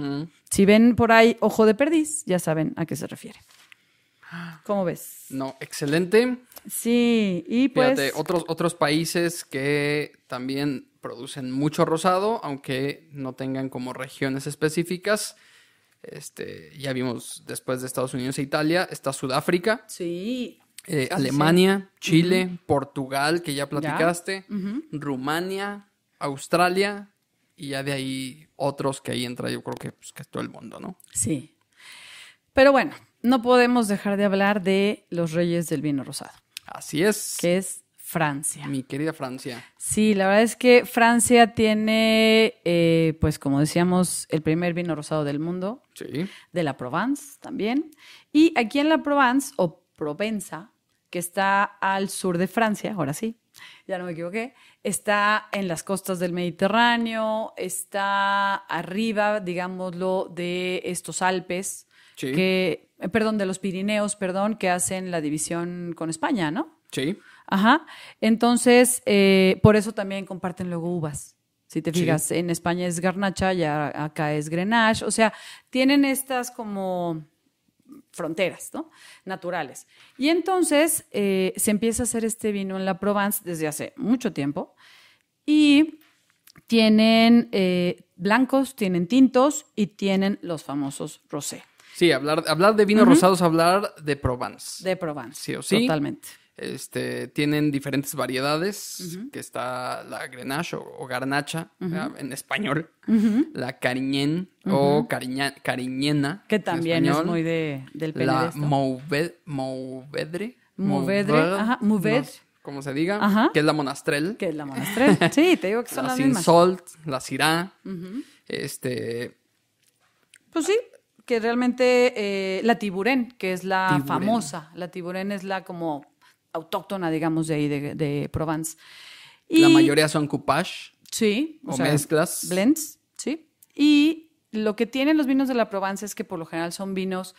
si ven por ahí ojo de perdiz, ya saben a qué se refiere. ¿Cómo ves? No, excelente. Sí, y pues... Fíjate, otros, otros países que también producen mucho rosado, aunque no tengan como regiones específicas. Este, ya vimos después de Estados Unidos e Italia, está Sudáfrica. Sí. Eh, Alemania, Chile, Portugal, que ya platicaste, Rumania, Australia, y ya de ahí otros que ahí entra, yo creo pues, que, es todo el mundo, ¿no? Sí. Pero bueno, no podemos dejar de hablar de los reyes del vino rosado. Así es. Que es Francia. Mi querida Francia. Sí, la verdad es que Francia tiene, eh, pues como decíamos, el primer vino rosado del mundo. Sí. De la Provence también. Y aquí en la Provence, o Provenza, que está al sur de Francia, ahora sí, ya no me equivoqué, está en las costas del Mediterráneo, está arriba, digámoslo, de estos Alpes, que, eh, perdón, de los Pirineos, perdón, que hacen la división con España, ¿no? Sí. Ajá. Entonces, eh, por eso también comparten luego uvas. Si te fijas, en España es garnacha, ya acá es grenache. O sea, tienen estas como fronteras ¿no? naturales. Y entonces eh, se empieza a hacer este vino en la Provence desde hace mucho tiempo y tienen eh, blancos, tienen tintos y tienen los famosos rosé. Sí, hablar, hablar de vinos rosados, hablar de Provence. De Provence. sí. Totalmente. Este, tienen diferentes variedades, que está la Grenache o, Garnacha, en español, la Cariñén o Cariñena. Que también es muy de, del La Mouvedre. Mouvedre, ajá, mouvedre como se diga, que es la Monastrel. Que es la Monastrel, [LAUGHS] sí, te digo que son la las mismas. salt la Sirá, este... Pues sí, que realmente eh, la Tiburén, que es la famosa. La Tiburén es la como autóctona, digamos, de ahí, de, Provence. Y, la mayoría son coupage. Sí. O, mezclas. Blends, sí. Y lo que tienen los vinos de la Provence es que por lo general son vinos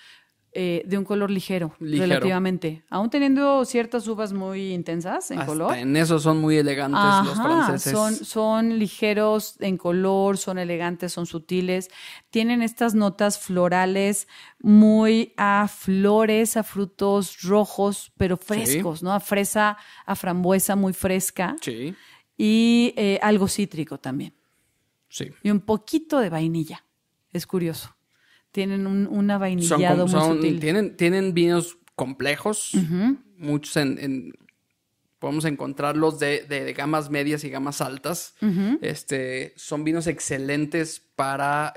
eh, de un color ligero, relativamente. Aún teniendo ciertas uvas muy intensas en color. En eso son muy elegantes los franceses. Son, son ligeros en color, son elegantes, son sutiles. Tienen estas notas florales muy a flores, a frutos rojos, pero frescos, ¿no? A fresa, a frambuesa muy fresca. Sí. Y eh, algo cítrico también. Sí. Y un poquito de vainilla. Es curioso tienen un, una avainillado muy Tienen, tienen vinos complejos, muchos en, podemos encontrarlos de, de, gamas medias y gamas altas. Este son vinos excelentes para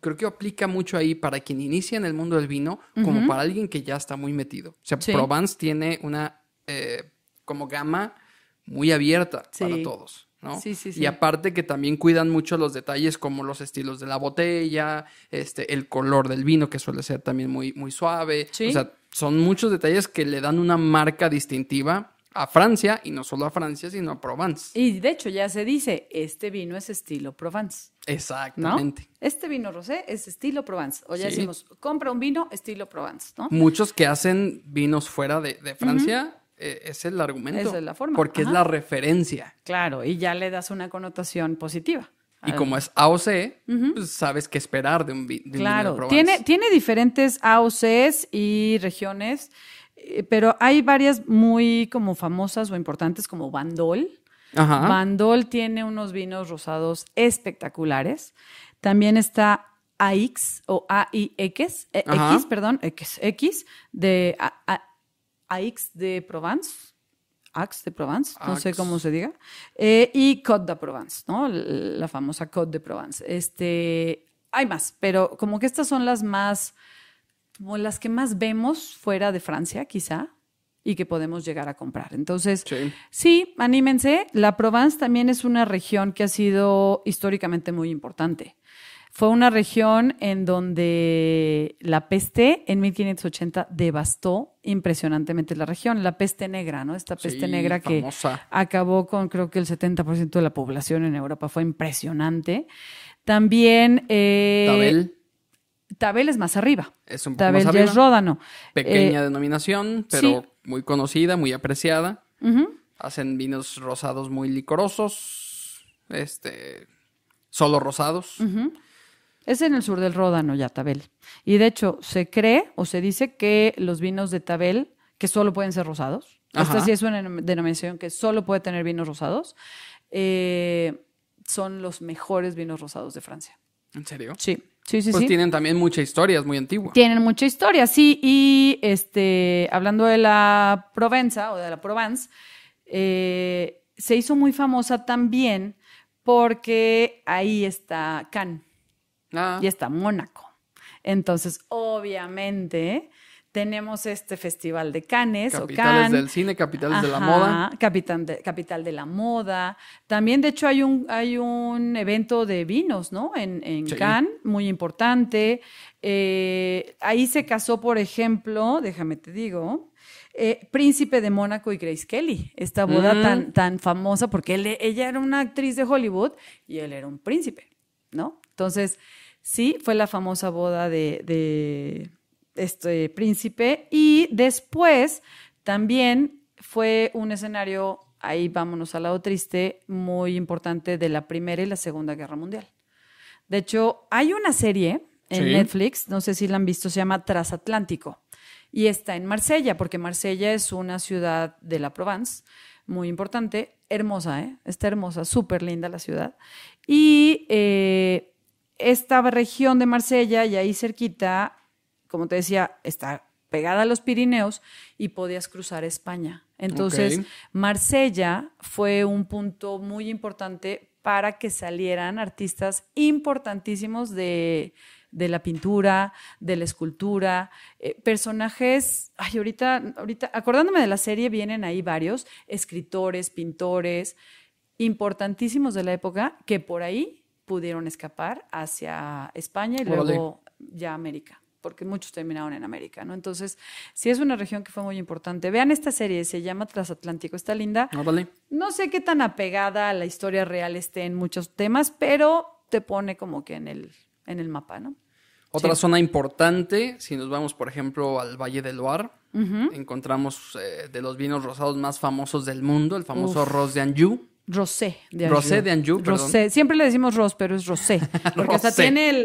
creo que aplica mucho ahí para quien inicia en el mundo del vino, como para alguien que ya está muy metido. O sea, Provence tiene una eh, como gama muy abierta para todos. Y aparte que también cuidan mucho los detalles como los estilos de la botella, este, el color del vino, que suele ser también muy, muy suave. O sea, son muchos detalles que le dan una marca distintiva a Francia y no solo a Francia, sino a Provence. Y de hecho ya se dice, este vino es estilo Provence. Exactamente. Este vino rosé es estilo Provence. O ya decimos, compra un vino estilo Provence, Muchos que hacen vinos fuera de, Francia. E, es el argumento. es la forma. Porque es la referencia. Claro, y ya le das una connotación positiva. Y como es AOC, pues sabes qué esperar de un, de claro. tiene, tiene diferentes AOCs y regiones, eh, pero hay varias muy como famosas o importantes como Bandol. Ajá. Bandol tiene unos vinos rosados espectaculares. También está AIX o AIX, X, e perdón, X, X de... Aix de Provence, Aix de Provence, no sé cómo se diga, eh, y Côte de Provence, ¿no? La famosa Côte de Provence. Este, hay más, pero como que estas son las más, como las que más vemos fuera de Francia, quizá, y que podemos llegar a comprar. Entonces, sí anímense. La Provence también es una región que ha sido históricamente muy importante. Fue una región en donde la peste en 1580 devastó impresionantemente la región, la peste negra, ¿no? Esta peste negra que acabó con creo que el 70% de la población en Europa, fue impresionante. También... Eh, Tabel. Tabel es más arriba. Es un poco más arriba. Ródano. Pequeña eh, denominación, pero muy conocida, muy apreciada. Hacen vinos rosados muy licorosos, este, solo rosados. Ajá. Es en el sur del Ródano ya, Tabel. Y de hecho, se cree o se dice que los vinos de Tabel, que solo pueden ser rosados, hasta esta sí es una denominación que solo puede tener vinos rosados, eh, son los mejores vinos rosados de Francia. ¿En serio? Sí. Sí, sí, pues tienen también mucha historia, es muy antigua. Tienen mucha historia, sí. Y este, hablando de la Provenza o de la Provence, eh, se hizo muy famosa también porque ahí está Cannes. Ah. y está Mónaco. Entonces, obviamente, tenemos este festival de Cannes. Capitales del cine, capitales de la moda. Capital de, capital de la moda. También, de hecho, hay un, hay un evento de vinos, ¿no? En, en Cannes, muy importante. Eh, ahí se casó, por ejemplo, déjame te digo, eh, Príncipe de Mónaco y Grace Kelly, esta boda mm. tan, tan famosa, porque ella era una actriz de Hollywood y él era un príncipe, ¿no? Entonces, Sí, fue la famosa boda de, este príncipe. Y después también fue un escenario, ahí vámonos al lado triste, muy importante de la Primera y la Segunda Guerra Mundial. De hecho, hay una serie en Netflix, no sé si la han visto, se llama Transatlántico. Y está en Marsella, porque Marsella es una ciudad de la Provence, muy importante, hermosa, ¿eh? está hermosa, súper linda la ciudad. Y eh, esta región de Marsella y ahí cerquita, como te decía, está pegada a los Pirineos y podías cruzar España. Entonces, Marsella fue un punto muy importante para que salieran artistas importantísimos de, la pintura, de la escultura, eh, personajes, ay, ahorita, ahorita, acordándome de la serie, vienen ahí varios escritores, pintores, importantísimos de la época, que por ahí pudieron escapar hacia España y luego ya América porque muchos terminaron en América, ¿no? Entonces, sí es una región que fue muy importante. Vean esta serie, se llama Transatlántico, está linda. Ah, no sé qué tan apegada a la historia real esté en muchos temas, pero te pone como que en el, en el mapa, ¿no? Otra zona importante, si nos vamos, por ejemplo, al Valle del Loire, encontramos eh, de los vinos rosados más famosos del mundo, el famoso Ros de Anjou. Rosé de Anjou. Rosé de Anjou, Rosé. Siempre le decimos Ros, pero es Rosé. [LAUGHS] Porque hasta tiene el,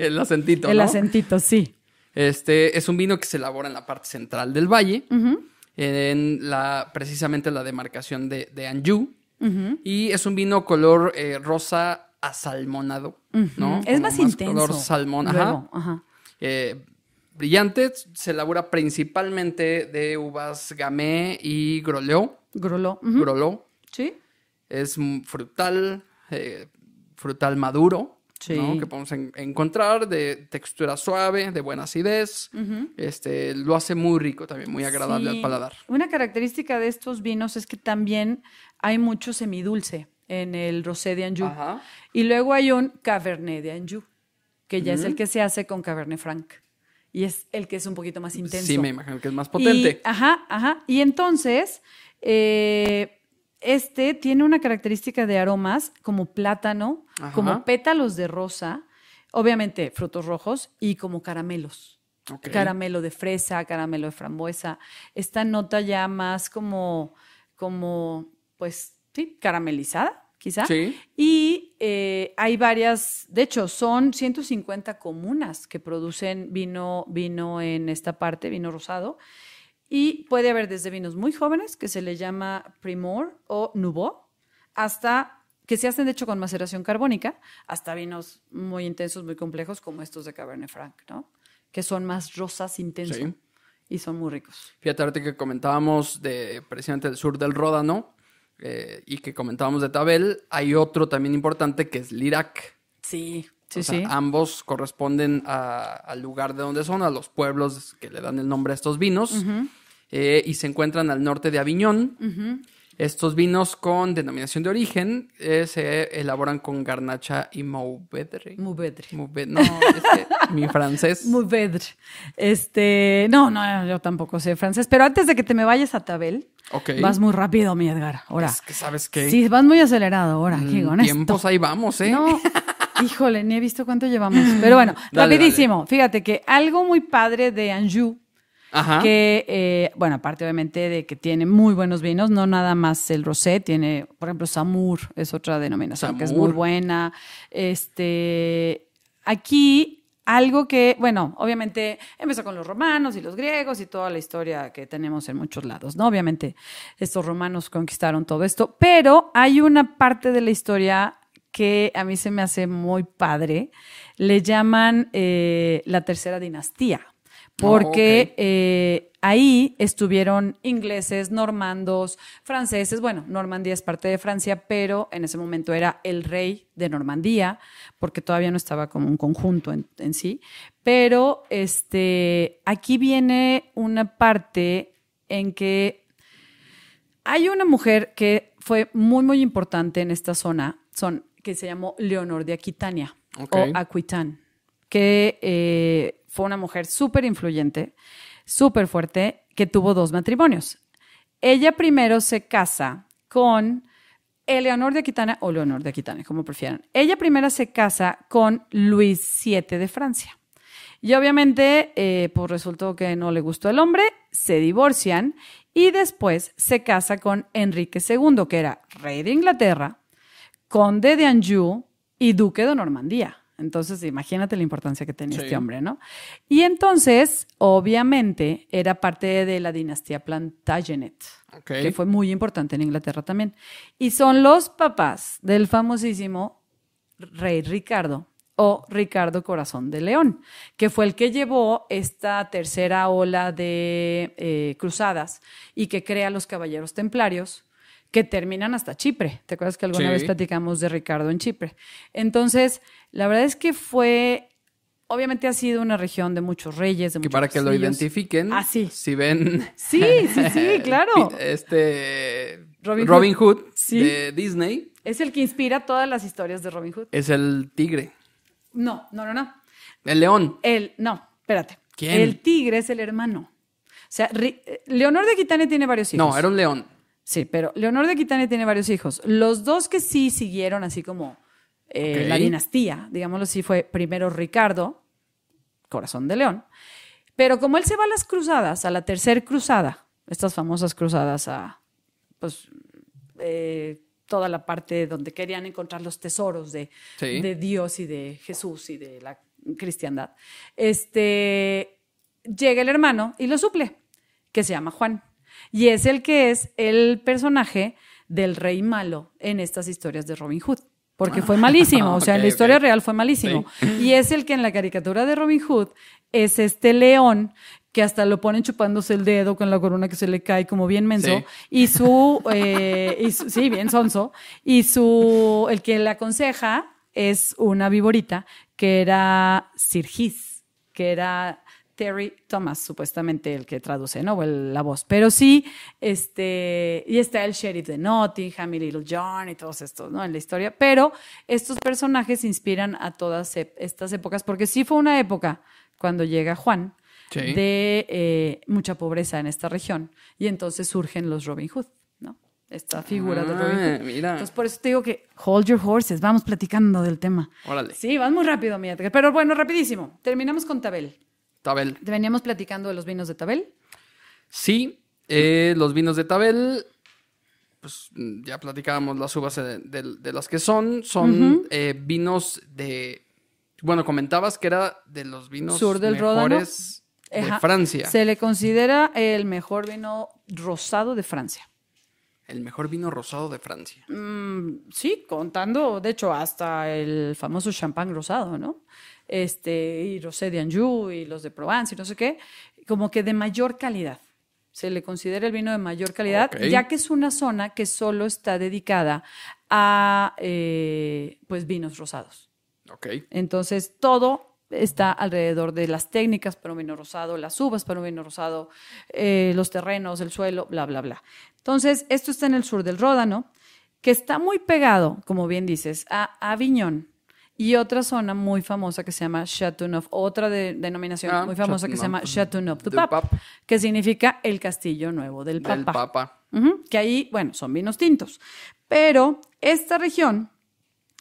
el, acentito. El acentito, sí. Este es un vino que se elabora en la parte central del valle, en la, precisamente la demarcación de, Anjou. Y es un vino color eh, rosa asalmonado, ¿no? Es más, intenso. Color salmón, ajá. Eh, brillante, se elabora principalmente de uvas gamé y groleo. Groló. Groló. Sí es frutal, eh, frutal maduro, ¿no? que podemos encontrar, de textura suave, de buena acidez. este, lo hace muy rico también, muy agradable al paladar. Una característica de estos vinos es que también hay mucho semidulce en el rosé de Anjou. Y luego hay un cabernet de Anjou, que ya es el mm. que se hace con cabernet franc y es el que es un poquito más intenso. Sí, me imagino que es más potente. ajá, ajá. Y entonces, eh, este tiene una característica de aromas como plátano, como pétalos de rosa, obviamente frutos rojos y como caramelos. Caramelo de fresa, caramelo de frambuesa. Esta nota ya más como, como pues, sí, caramelizada, quizá. Sí. Y eh, hay varias, de hecho, son 150 comunas que producen vino, vino en esta parte, vino rosado. Y puede haber desde vinos muy jóvenes, que se le llama primor o nouveau, hasta que se hacen de hecho con maceración carbónica, hasta vinos muy intensos, muy complejos, como estos de Cabernet Franc, ¿no? Que son más rosas intensos. Y son muy ricos. Fíjate ahorita que comentábamos de precisamente del sur del Ródano eh, y que comentábamos de Tabel, hay otro también importante que es Lirac. Sí. Sí, sí. Ambos corresponden al lugar de donde son, a los pueblos que le dan el nombre a estos vinos. Eh, y se encuentran al norte de Aviñón. Estos vinos con denominación de origen eh, se elaboran con garnacha y mouvedre. Mouvedre. Mouvedre. No, que [LAUGHS] mi francés. Mouvedre. Este, no, no, yo tampoco sé francés. Pero antes de que te me vayas a Tabel, vas muy rápido, mi Edgar. Ahora. Es que sabes que. Sí, vas muy acelerado ahora, mm, Tiempos ahí vamos, ¿eh? No. [LAUGHS] Híjole, ni he visto cuánto llevamos. Pero bueno, rapidísimo. Fíjate que algo muy padre de Anjou que, eh, bueno, aparte obviamente de que tiene muy buenos vinos, no nada más el rosé, tiene, por ejemplo, Samur, es otra denominación que es muy buena. Este, aquí algo que, bueno, obviamente empezó con los romanos y los griegos y toda la historia que tenemos en muchos lados, ¿no? Obviamente estos romanos conquistaron todo esto, pero hay una parte de la historia que a mí se me hace muy padre, le llaman eh, la tercera dinastía Ah, porque eh, ahí estuvieron ingleses, normandos, franceses, bueno, Normandía es parte de Francia, pero en ese momento era el rey de Normandía, porque todavía no estaba como un conjunto en, sí, pero este, aquí viene una parte en que hay una mujer que fue muy, muy importante en esta zona, que se llamó Leonor de Aquitania o Aquitán, que... Eh, fue una mujer súper influyente, súper fuerte, que tuvo dos matrimonios. Ella primero se casa con Eleonor de Aquitania o Leonor de Aquitania, como prefieran. Ella primero se casa con Luis VII de Francia. Y obviamente, eh, pues resultó que no le gustó el hombre, se divorcian y después se casa con Enrique II, que era rey de Inglaterra, conde de Anjou y duque de Normandía. Entonces, imagínate la importancia que tenía este hombre, ¿no? Y entonces, obviamente, era parte de la dinastía Plantagenet, que fue muy importante en Inglaterra también. Y son los papás del famosísimo rey Ricardo o Ricardo Corazón de León, que fue el que llevó esta tercera ola de eh, cruzadas y que crea los caballeros templarios que terminan hasta Chipre. ¿Te acuerdas que alguna vez platicamos de Ricardo en Chipre? Entonces, la verdad es que fue obviamente ha sido una región de muchos reyes, de muchos que para que lo identifiquen, ah, si ven Sí, sí, [LAUGHS] claro. Este Robin, Hood, de Disney. Es el que inspira todas las historias de Robin Hood. Es el tigre. No, no, no, no. El león. El no, espérate. ¿Quién? El tigre es el hermano. O sea, eh, Leonor de Quitane tiene varios hijos. No, era un león. Sí, pero Leonor de Aquitania tiene varios hijos. Los dos que sí siguieron así como eh, la dinastía, digámoslo así, fue primero Ricardo, corazón de león. Pero como él se va a las cruzadas, a la tercer cruzada, estas famosas cruzadas a, pues, eh, toda la parte donde querían encontrar los tesoros de, de Dios y de Jesús y de la cristiandad, este, llega el hermano y lo suple, que se llama Juan y es el que es el personaje del rey malo en estas historias de Robin Hood. Porque fue ah, [LAUGHS] malísimo, o sea, en la historia real fue malísimo. Y es el que en la caricatura de Robin Hood es este león que hasta lo ponen chupándose el dedo con la corona que se le cae como bien menso eh, y, su, sí bien sonso y su el que le aconseja es una viborita que era Sirgis que era Terry Thomas, supuestamente el que traduce, ¿no? la voz. Pero sí, este, y está el sheriff de Nottingham y Little John y todos estos, ¿no? En la historia. Pero estos personajes inspiran a todas estas épocas, porque sí fue una época cuando llega Juan de eh, mucha pobreza en esta región. Y entonces surgen los Robin Hood ¿no? esta figura de Robin ah, Hood. Entonces, por eso te digo que hold your horses, vamos platicando del tema. Sí, vas muy rápido, mi Pero bueno, rapidísimo. Terminamos con Tabel. Tabel. Veníamos platicando de los vinos de Tabel. Sí, eh, los vinos de Tabel, pues ya platicábamos las uvas de, de, las que son, son eh, vinos de, bueno, comentabas que era de los vinos Sur del mejores de Francia. Se le considera el mejor vino rosado de Francia. El mejor vino rosado de Francia. Mm, sí, contando, de hecho, hasta el famoso champán rosado, ¿no? este, y Rosé de Anjou y los de Provence y no sé qué, como que de mayor calidad. Se le considera el vino de mayor calidad, ya que es una zona que solo está dedicada a eh, pues vinos rosados. Entonces, todo está alrededor de las técnicas para un vino rosado, las uvas para un vino rosado, eh, los terrenos, el suelo, bla, bla, bla. Entonces, esto está en el sur del Ródano, que está muy pegado, como bien dices, a Aviñón, y otra zona muy famosa que se llama Chateauneuf, otra denominación ah, muy famosa que se llama Chateauneuf du Pape, que significa el castillo nuevo del, Papa. que ahí, bueno, son vinos tintos. Pero esta región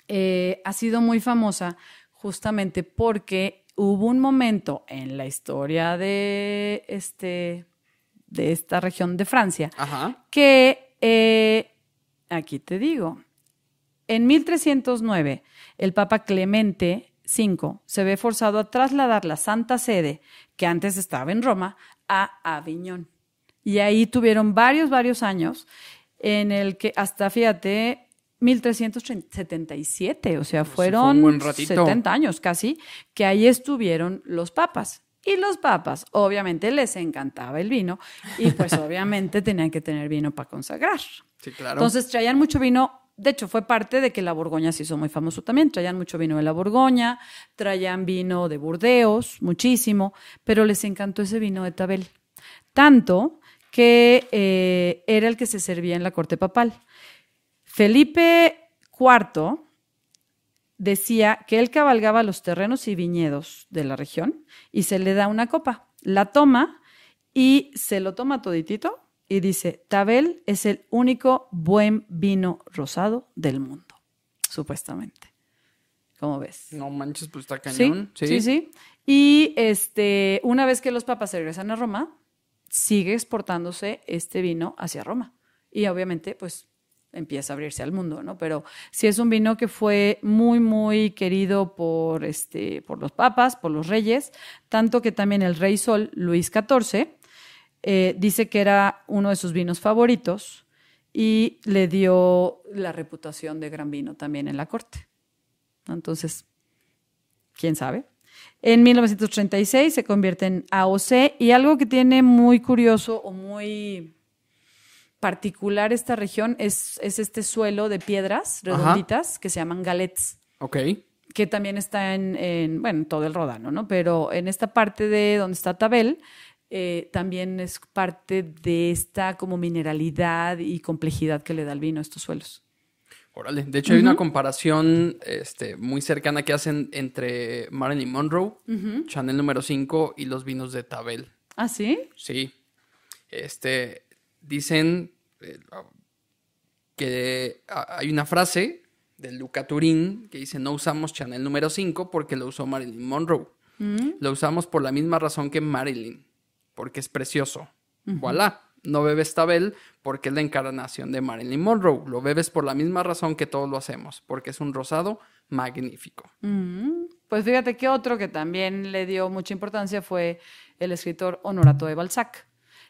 eh, ha sido muy famosa justamente porque hubo un momento en la historia de, este, de esta región de Francia que, eh, aquí te digo, en 1309, el Papa Clemente V se ve forzado a trasladar la Santa Sede, que antes estaba en Roma, a Aviñón. Y ahí tuvieron varios, varios años en el que hasta, fíjate, 1377, o sea, pues fueron 70 años casi, que ahí estuvieron los papas. Y los papas, obviamente, les encantaba el vino y pues [LAUGHS] obviamente tenían que tener vino para consagrar. Sí, claro. Entonces traían mucho vino de hecho, fue parte de que la Borgoña se hizo muy famoso también. Traían mucho vino de la Borgoña, traían vino de Burdeos, muchísimo, pero les encantó ese vino de Tabel. Tanto que eh, era el que se servía en la corte papal. Felipe IV decía que él cabalgaba los terrenos y viñedos de la región y se le da una copa, la toma y se lo toma toditito y dice, Tabel es el único buen vino rosado del mundo, supuestamente. ¿Cómo ves? No manches, pues está cañón. Sí, sí, sí. Y este, una vez que los papas regresan a Roma, sigue exportándose este vino hacia Roma. Y obviamente, pues empieza a abrirse al mundo, ¿no? Pero sí es un vino que fue muy, muy querido por, este, por los papas, por los reyes, tanto que también el rey Sol, Luis XIV, eh, dice que era uno de sus vinos favoritos y le dio la reputación de gran vino también en la corte. Entonces, quién sabe. En 1936 se convierte en AOC y algo que tiene muy curioso o muy particular esta región es, es este suelo de piedras redonditas que se llaman galets. Ok. Que también está en, en, bueno, todo el Rodano, ¿no? Pero en esta parte de donde está Tabel eh, también es parte de esta como mineralidad y complejidad que le da el vino a estos suelos. Órale, de hecho hay una comparación este, muy cercana que hacen entre Marilyn Monroe, Chanel número 5 y los vinos de Tabel. ¿Ah, sí? Sí. Este, dicen eh, que hay una frase de Luca Turín que dice no usamos Chanel número 5 porque lo usó Marilyn Monroe. Mm. Lo usamos por la misma razón que Marilyn porque es precioso. Voilà. No bebes Tabel porque es la encarnación de Marilyn Monroe. Lo bebes por la misma razón que todos lo hacemos, porque es un rosado magnífico. Mm, pues fíjate que otro que también le dio mucha importancia fue el escritor Honorato de Balzac,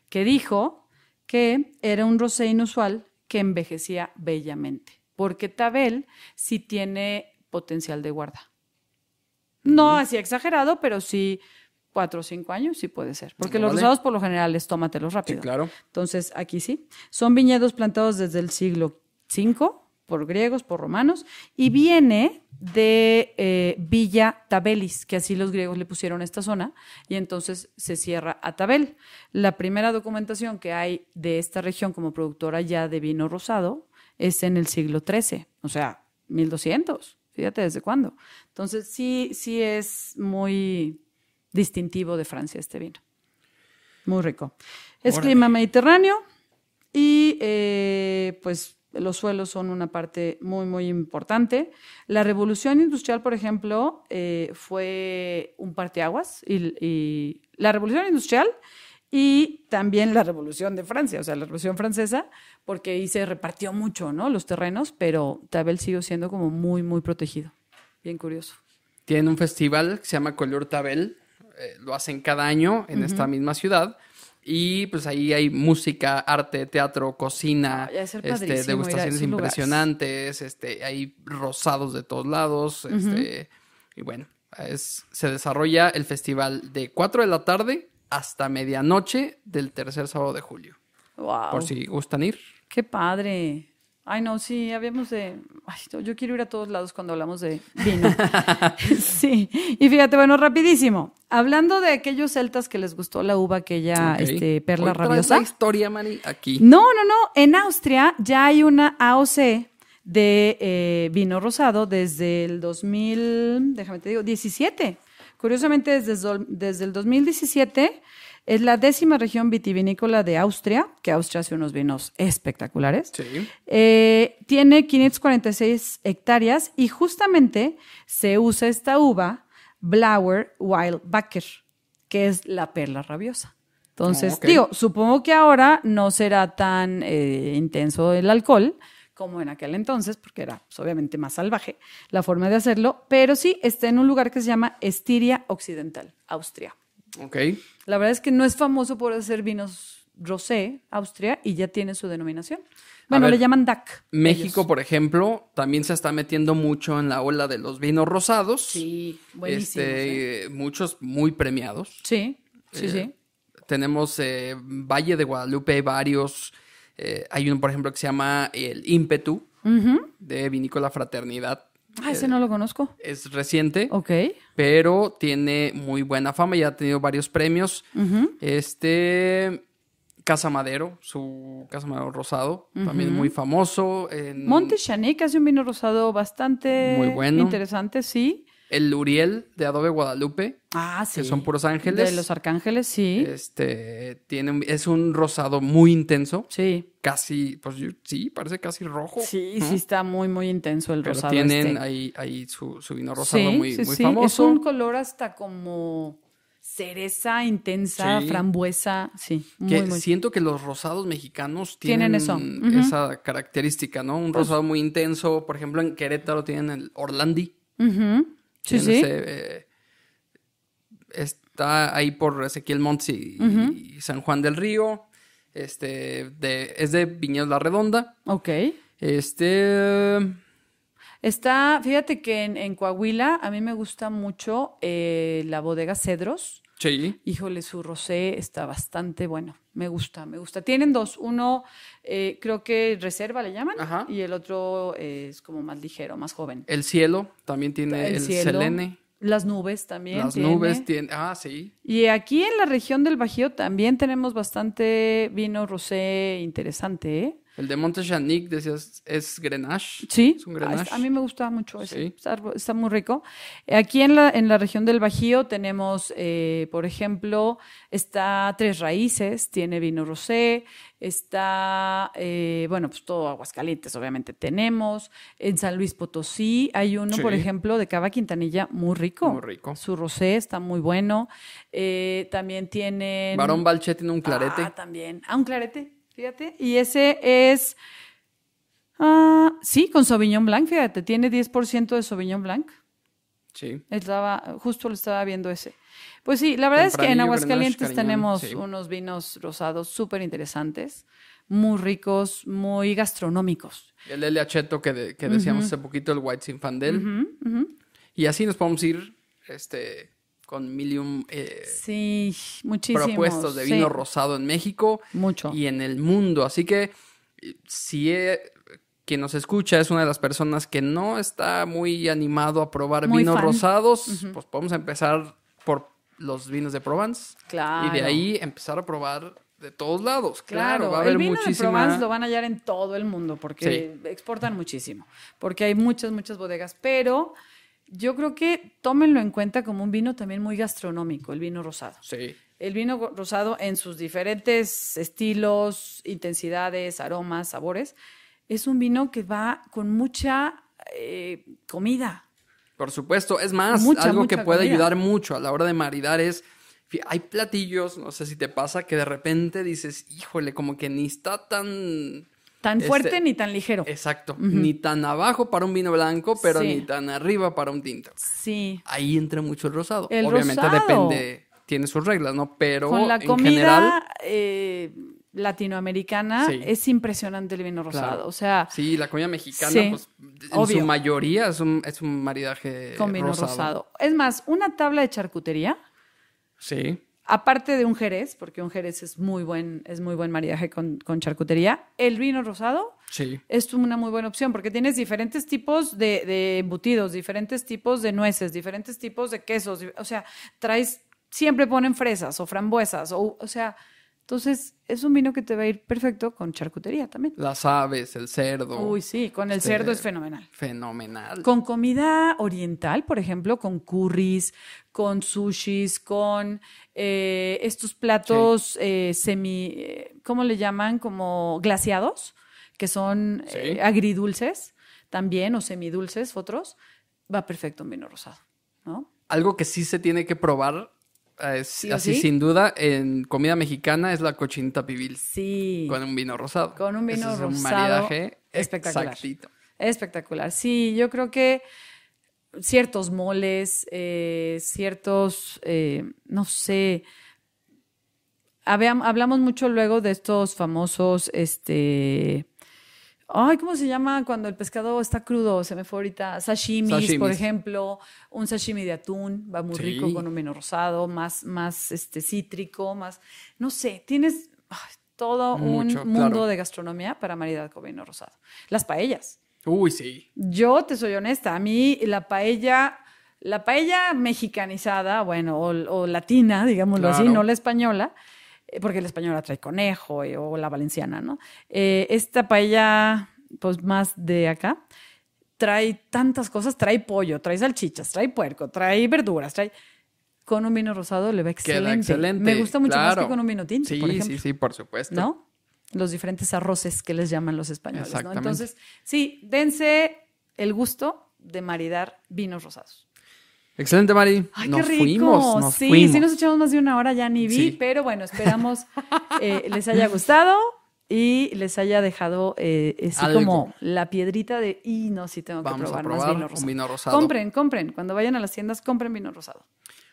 que dijo que era un rosé inusual que envejecía bellamente, porque Tabel sí tiene potencial de guarda. No así exagerado, pero sí cuatro o cinco años, sí puede ser. Porque los rosados por lo general es tómatelos rápido. Sí, claro. Entonces, aquí sí. Son viñedos plantados desde el siglo V por griegos, por romanos, y viene de eh, Villa Tabelis, que así los griegos le pusieron esta zona, y entonces se cierra a Tabel. La primera documentación que hay de esta región como productora ya de vino rosado es en el siglo XIII, o sea, 1200, fíjate desde cuándo. Entonces, sí, sí es muy distintivo de Francia este vino. Muy rico. Es clima mediterráneo y eh, pues los suelos son una parte muy, muy importante. La revolución industrial, por ejemplo, eh, fue un parteaguas y, la revolución industrial y también la revolución de Francia, o sea, la revolución francesa, porque ahí se repartió mucho, ¿no? Los terrenos, pero Tabel siguió siendo como muy, muy protegido. Bien curioso. tiene un festival que se llama Color Tabel, eh, lo hacen cada año en esta misma ciudad. Y pues ahí hay música, arte, teatro, cocina, ah, este, degustaciones impresionantes, este, hay rosados de todos lados, este, y bueno, se desarrolla el festival de 4 de la tarde hasta medianoche del tercer sábado de julio. Por si gustan ir. Qué padre. Ay, no, sí, habíamos de. yo quiero ir a todos lados cuando hablamos de vino. [LAUGHS] [LAUGHS] sí. Y fíjate, bueno, rapidísimo. Hablando de aquellos celtas que les gustó la uva, aquella okay. este, perla rabiosa. la historia, Mari, aquí. No, no, no. En Austria ya hay una AOC de eh, vino rosado desde el 2000, déjame te digo, 17. Curiosamente, desde, desde el 2017 es la décima región vitivinícola de Austria, que Austria hace unos vinos espectaculares. Sí. Eh, tiene 546 hectáreas y justamente se usa esta uva, Blauer Wildbacker, que es la perla rabiosa. Entonces, oh, digo, supongo que ahora no será tan eh, intenso el alcohol como en aquel entonces, porque era pues, obviamente más salvaje la forma de hacerlo, pero sí está en un lugar que se llama Estiria Occidental, Austria. Ok. La verdad es que no es famoso por hacer vinos rosé, Austria, y ya tiene su denominación. Bueno, le llaman DAC. México, por ejemplo, también se está metiendo mucho en la ola de los vinos rosados. Sí, buenísimo. Este, ¿eh? Muchos muy premiados. Sí, sí, eh, sí. Tenemos eh, Valle de Guadalupe, varios. hay uno, por ejemplo, que se llama El Ímpetu, de Vinícola Fraternidad. Ah, ese eh, no lo conozco. Es reciente. Ok. Pero tiene muy buena fama, y ha tenido varios premios. Este. Casa Madero, su Casa Madero Rosado, también muy famoso. En... Monte Chanique hace un vino rosado bastante muy bueno. interesante, sí el Uriel de Adobe Guadalupe. Ah, sí. Que son puros ángeles. De los arcángeles, sí. Este, tiene es un rosado muy intenso. Sí. Casi, pues sí, parece casi rojo. Sí, sí está muy, muy intenso el rosado. Tienen este. ahí, ahí su, vino rosado muy, famoso. Es un color hasta como cereza intensa, frambuesa, sí. Que Siento que los rosados mexicanos tienen, esa característica, ¿no? Un pues rosado muy intenso, por ejemplo, en Querétaro tienen el Orlandi, Sí, eh, está ahí por Ezequiel Montes y, San Juan del Río. Este, es de Viñedos La Redonda. Ok. Este... Está, fíjate que en, Coahuila a mí me gusta mucho eh, la bodega Cedros. Híjole, su rosé está bastante bueno. Me gusta, me gusta. Tienen dos. Uno, eh, creo que reserva le llaman. Y el otro eh, es como más ligero, más joven. El cielo también tiene el, selene. Las nubes también. Las nubes tiene. Ah, sí. Y aquí en la región del Bajío también tenemos bastante vino rosé interesante, ¿eh? El de Janic, decías, es Grenache. Sí, es un Grenache. Ah, a, mí me gusta mucho ese. Está, muy rico. Eh, aquí en la, en la región del Bajío tenemos, eh, por ejemplo, está Tres Raíces, tiene vino rosé, está, eh, bueno, pues todo Aguascalientes, obviamente tenemos. En San Luis Potosí hay uno, por ejemplo, de Cava Quintanilla, muy rico. Muy rico. Su rosé está muy bueno. también tiene. Barón Balché tiene un clarete. Ah, también. Ah, un clarete. Fíjate, y ese es. Ah, sí, con Sauvignon Blanc, fíjate, tiene 10% de Sauvignon Blanc. Sí. Estaba, justo lo estaba viendo ese. Pues sí, la verdad es que en Aguascalientes tenemos unos vinos rosados súper interesantes, muy ricos, muy gastronómicos. El LHeto que, que decíamos hace poquito, el White Sinfandel. Fandel. Y así nos podemos ir este, con Millium eh, sí, propuestos de vino rosado en México Mucho. y en el mundo. Así que eh, si eh, quien nos escucha es una de las personas que no está muy animado a probar vinos rosados, pues podemos empezar por los vinos de Provence. Claro. Y de ahí empezar a probar de todos lados, claro. va a haber el vino de Provence lo van a hallar en todo el mundo porque exportan muchísimo, porque hay muchas, muchas bodegas, pero yo creo que tómenlo en cuenta como un vino también muy gastronómico, el vino rosado. Sí. El vino rosado en sus diferentes estilos, intensidades, aromas, sabores, es un vino que va con mucha eh, comida. Por supuesto, es más, algo que puede ayudar mucho a la hora de maridar es, hay platillos, no sé si te pasa, que de repente dices, híjole, como que ni está tan Tan este, fuerte ni tan ligero. Exacto. Ni tan abajo para un vino blanco, pero ni tan arriba para un tinto. Sí. Ahí entra mucho el rosado. El Obviamente depende, tiene sus reglas, ¿no? Pero Con la comida, general, eh, latinoamericana es impresionante el vino rosado. O sea. Sí, la comida mexicana, pues, en su mayoría es un, es un maridaje. Con vino rosado. Es más, una tabla de charcutería. Sí aparte de un jerez, porque un jerez es muy buen, es muy buen maridaje con, con charcutería, el vino rosado sí. es una muy buena opción porque tienes diferentes tipos de, de, embutidos, diferentes tipos de nueces, diferentes tipos de quesos, o sea, traes, siempre ponen fresas o frambuesas, o, o sea, entonces, es un vino que te va a ir perfecto con charcutería también. Las aves, el cerdo. Uy, sí, con el este, cerdo es fenomenal. Fenomenal. Con comida oriental, por ejemplo, con curries, con sushis, con eh, estos platos eh, semi, eh, ¿cómo le llaman? Como glaciados, que son agridulces también, o semidulces, otros. Va perfecto un vino rosado, ¿no? Algo que sí se tiene que probar Ah, así sin duda, en comida mexicana es la cochinita pibil. Sí. Con un vino rosado. Con un vino rosado. Es un maridaje espectacular. Espectacular. Sí, yo creo que ciertos moles, eh, ciertos, eh, no sé. hablamos mucho luego de estos famosos, este Ay, ¿cómo se llama cuando el pescado está crudo? Se me fue ahorita. Sashimis, por ejemplo. Un sashimi de atún va muy rico con un vino rosado, más, más este, cítrico, más. No sé, tienes todo un mundo de gastronomía para maridar con vino rosado. Las paellas. Uy, sí. Yo te soy honesta. A mí la paella. La paella mexicanizada, bueno, o, latina, digámoslo así, no la española, eh, porque la española trae conejo eh, o la valenciana, ¿no? Eh, esta paella, pues más de acá, trae tantas cosas, trae pollo, trae salchichas, trae puerco, trae verduras, trae... Con un vino rosado le va excelente. Me gusta mucho más que con un vino tinto, Sí, por ejemplo. sí, sí, por supuesto. ¿No? Los diferentes arroces que les llaman los españoles, ¿no? Entonces, sí, dense el gusto de maridar vinos rosados. Excelente, Mari. Ay, nos qué rico. Fuimos, sí, sí, nos echamos más de una hora, ya ni vi, pero bueno, esperamos eh, les haya gustado y les haya dejado eh, así como la piedrita de, y no, sí tengo que probar, más vino rosado. Un vino rosado. Compren, compren. Cuando vayan a las tiendas, compren vino rosado.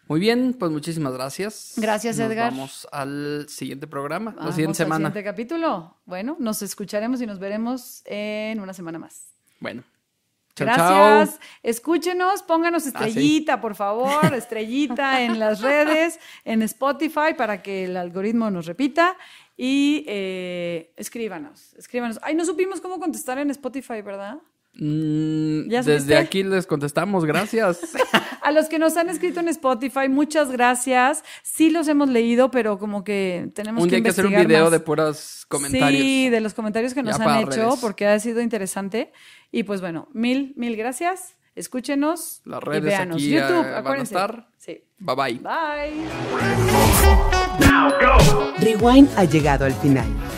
Muy bien, pues muchísimas gracias. Gracias, nos Edgar. Vamos al siguiente programa, la siguiente semana. Al siguiente capítulo. Bueno, nos escucharemos y nos veremos en una semana más. Bueno, Gracias. Escúchenos, pónganos ah, estrellita, por favor, [LAUGHS] estrellita en las redes, en Spotify, para que el algoritmo nos repita. Y eh, escríbanos, escríbanos. Ay, no supimos cómo contestar en Spotify, ¿verdad? Mm, desde aquí les contestamos, gracias. [LAUGHS] a los que nos han escrito en Spotify, muchas gracias. Sí los hemos leído, pero como que tenemos un que día que hacer un video de puros comentarios. Sí, de los comentarios que nos han hecho, porque ha sido interesante. Y pues bueno, mil, mil gracias. Escúchenos. Las redes y YouTube, eh, acuérdense. estar. Bye bye. Bye. Rewind ha llegado al final.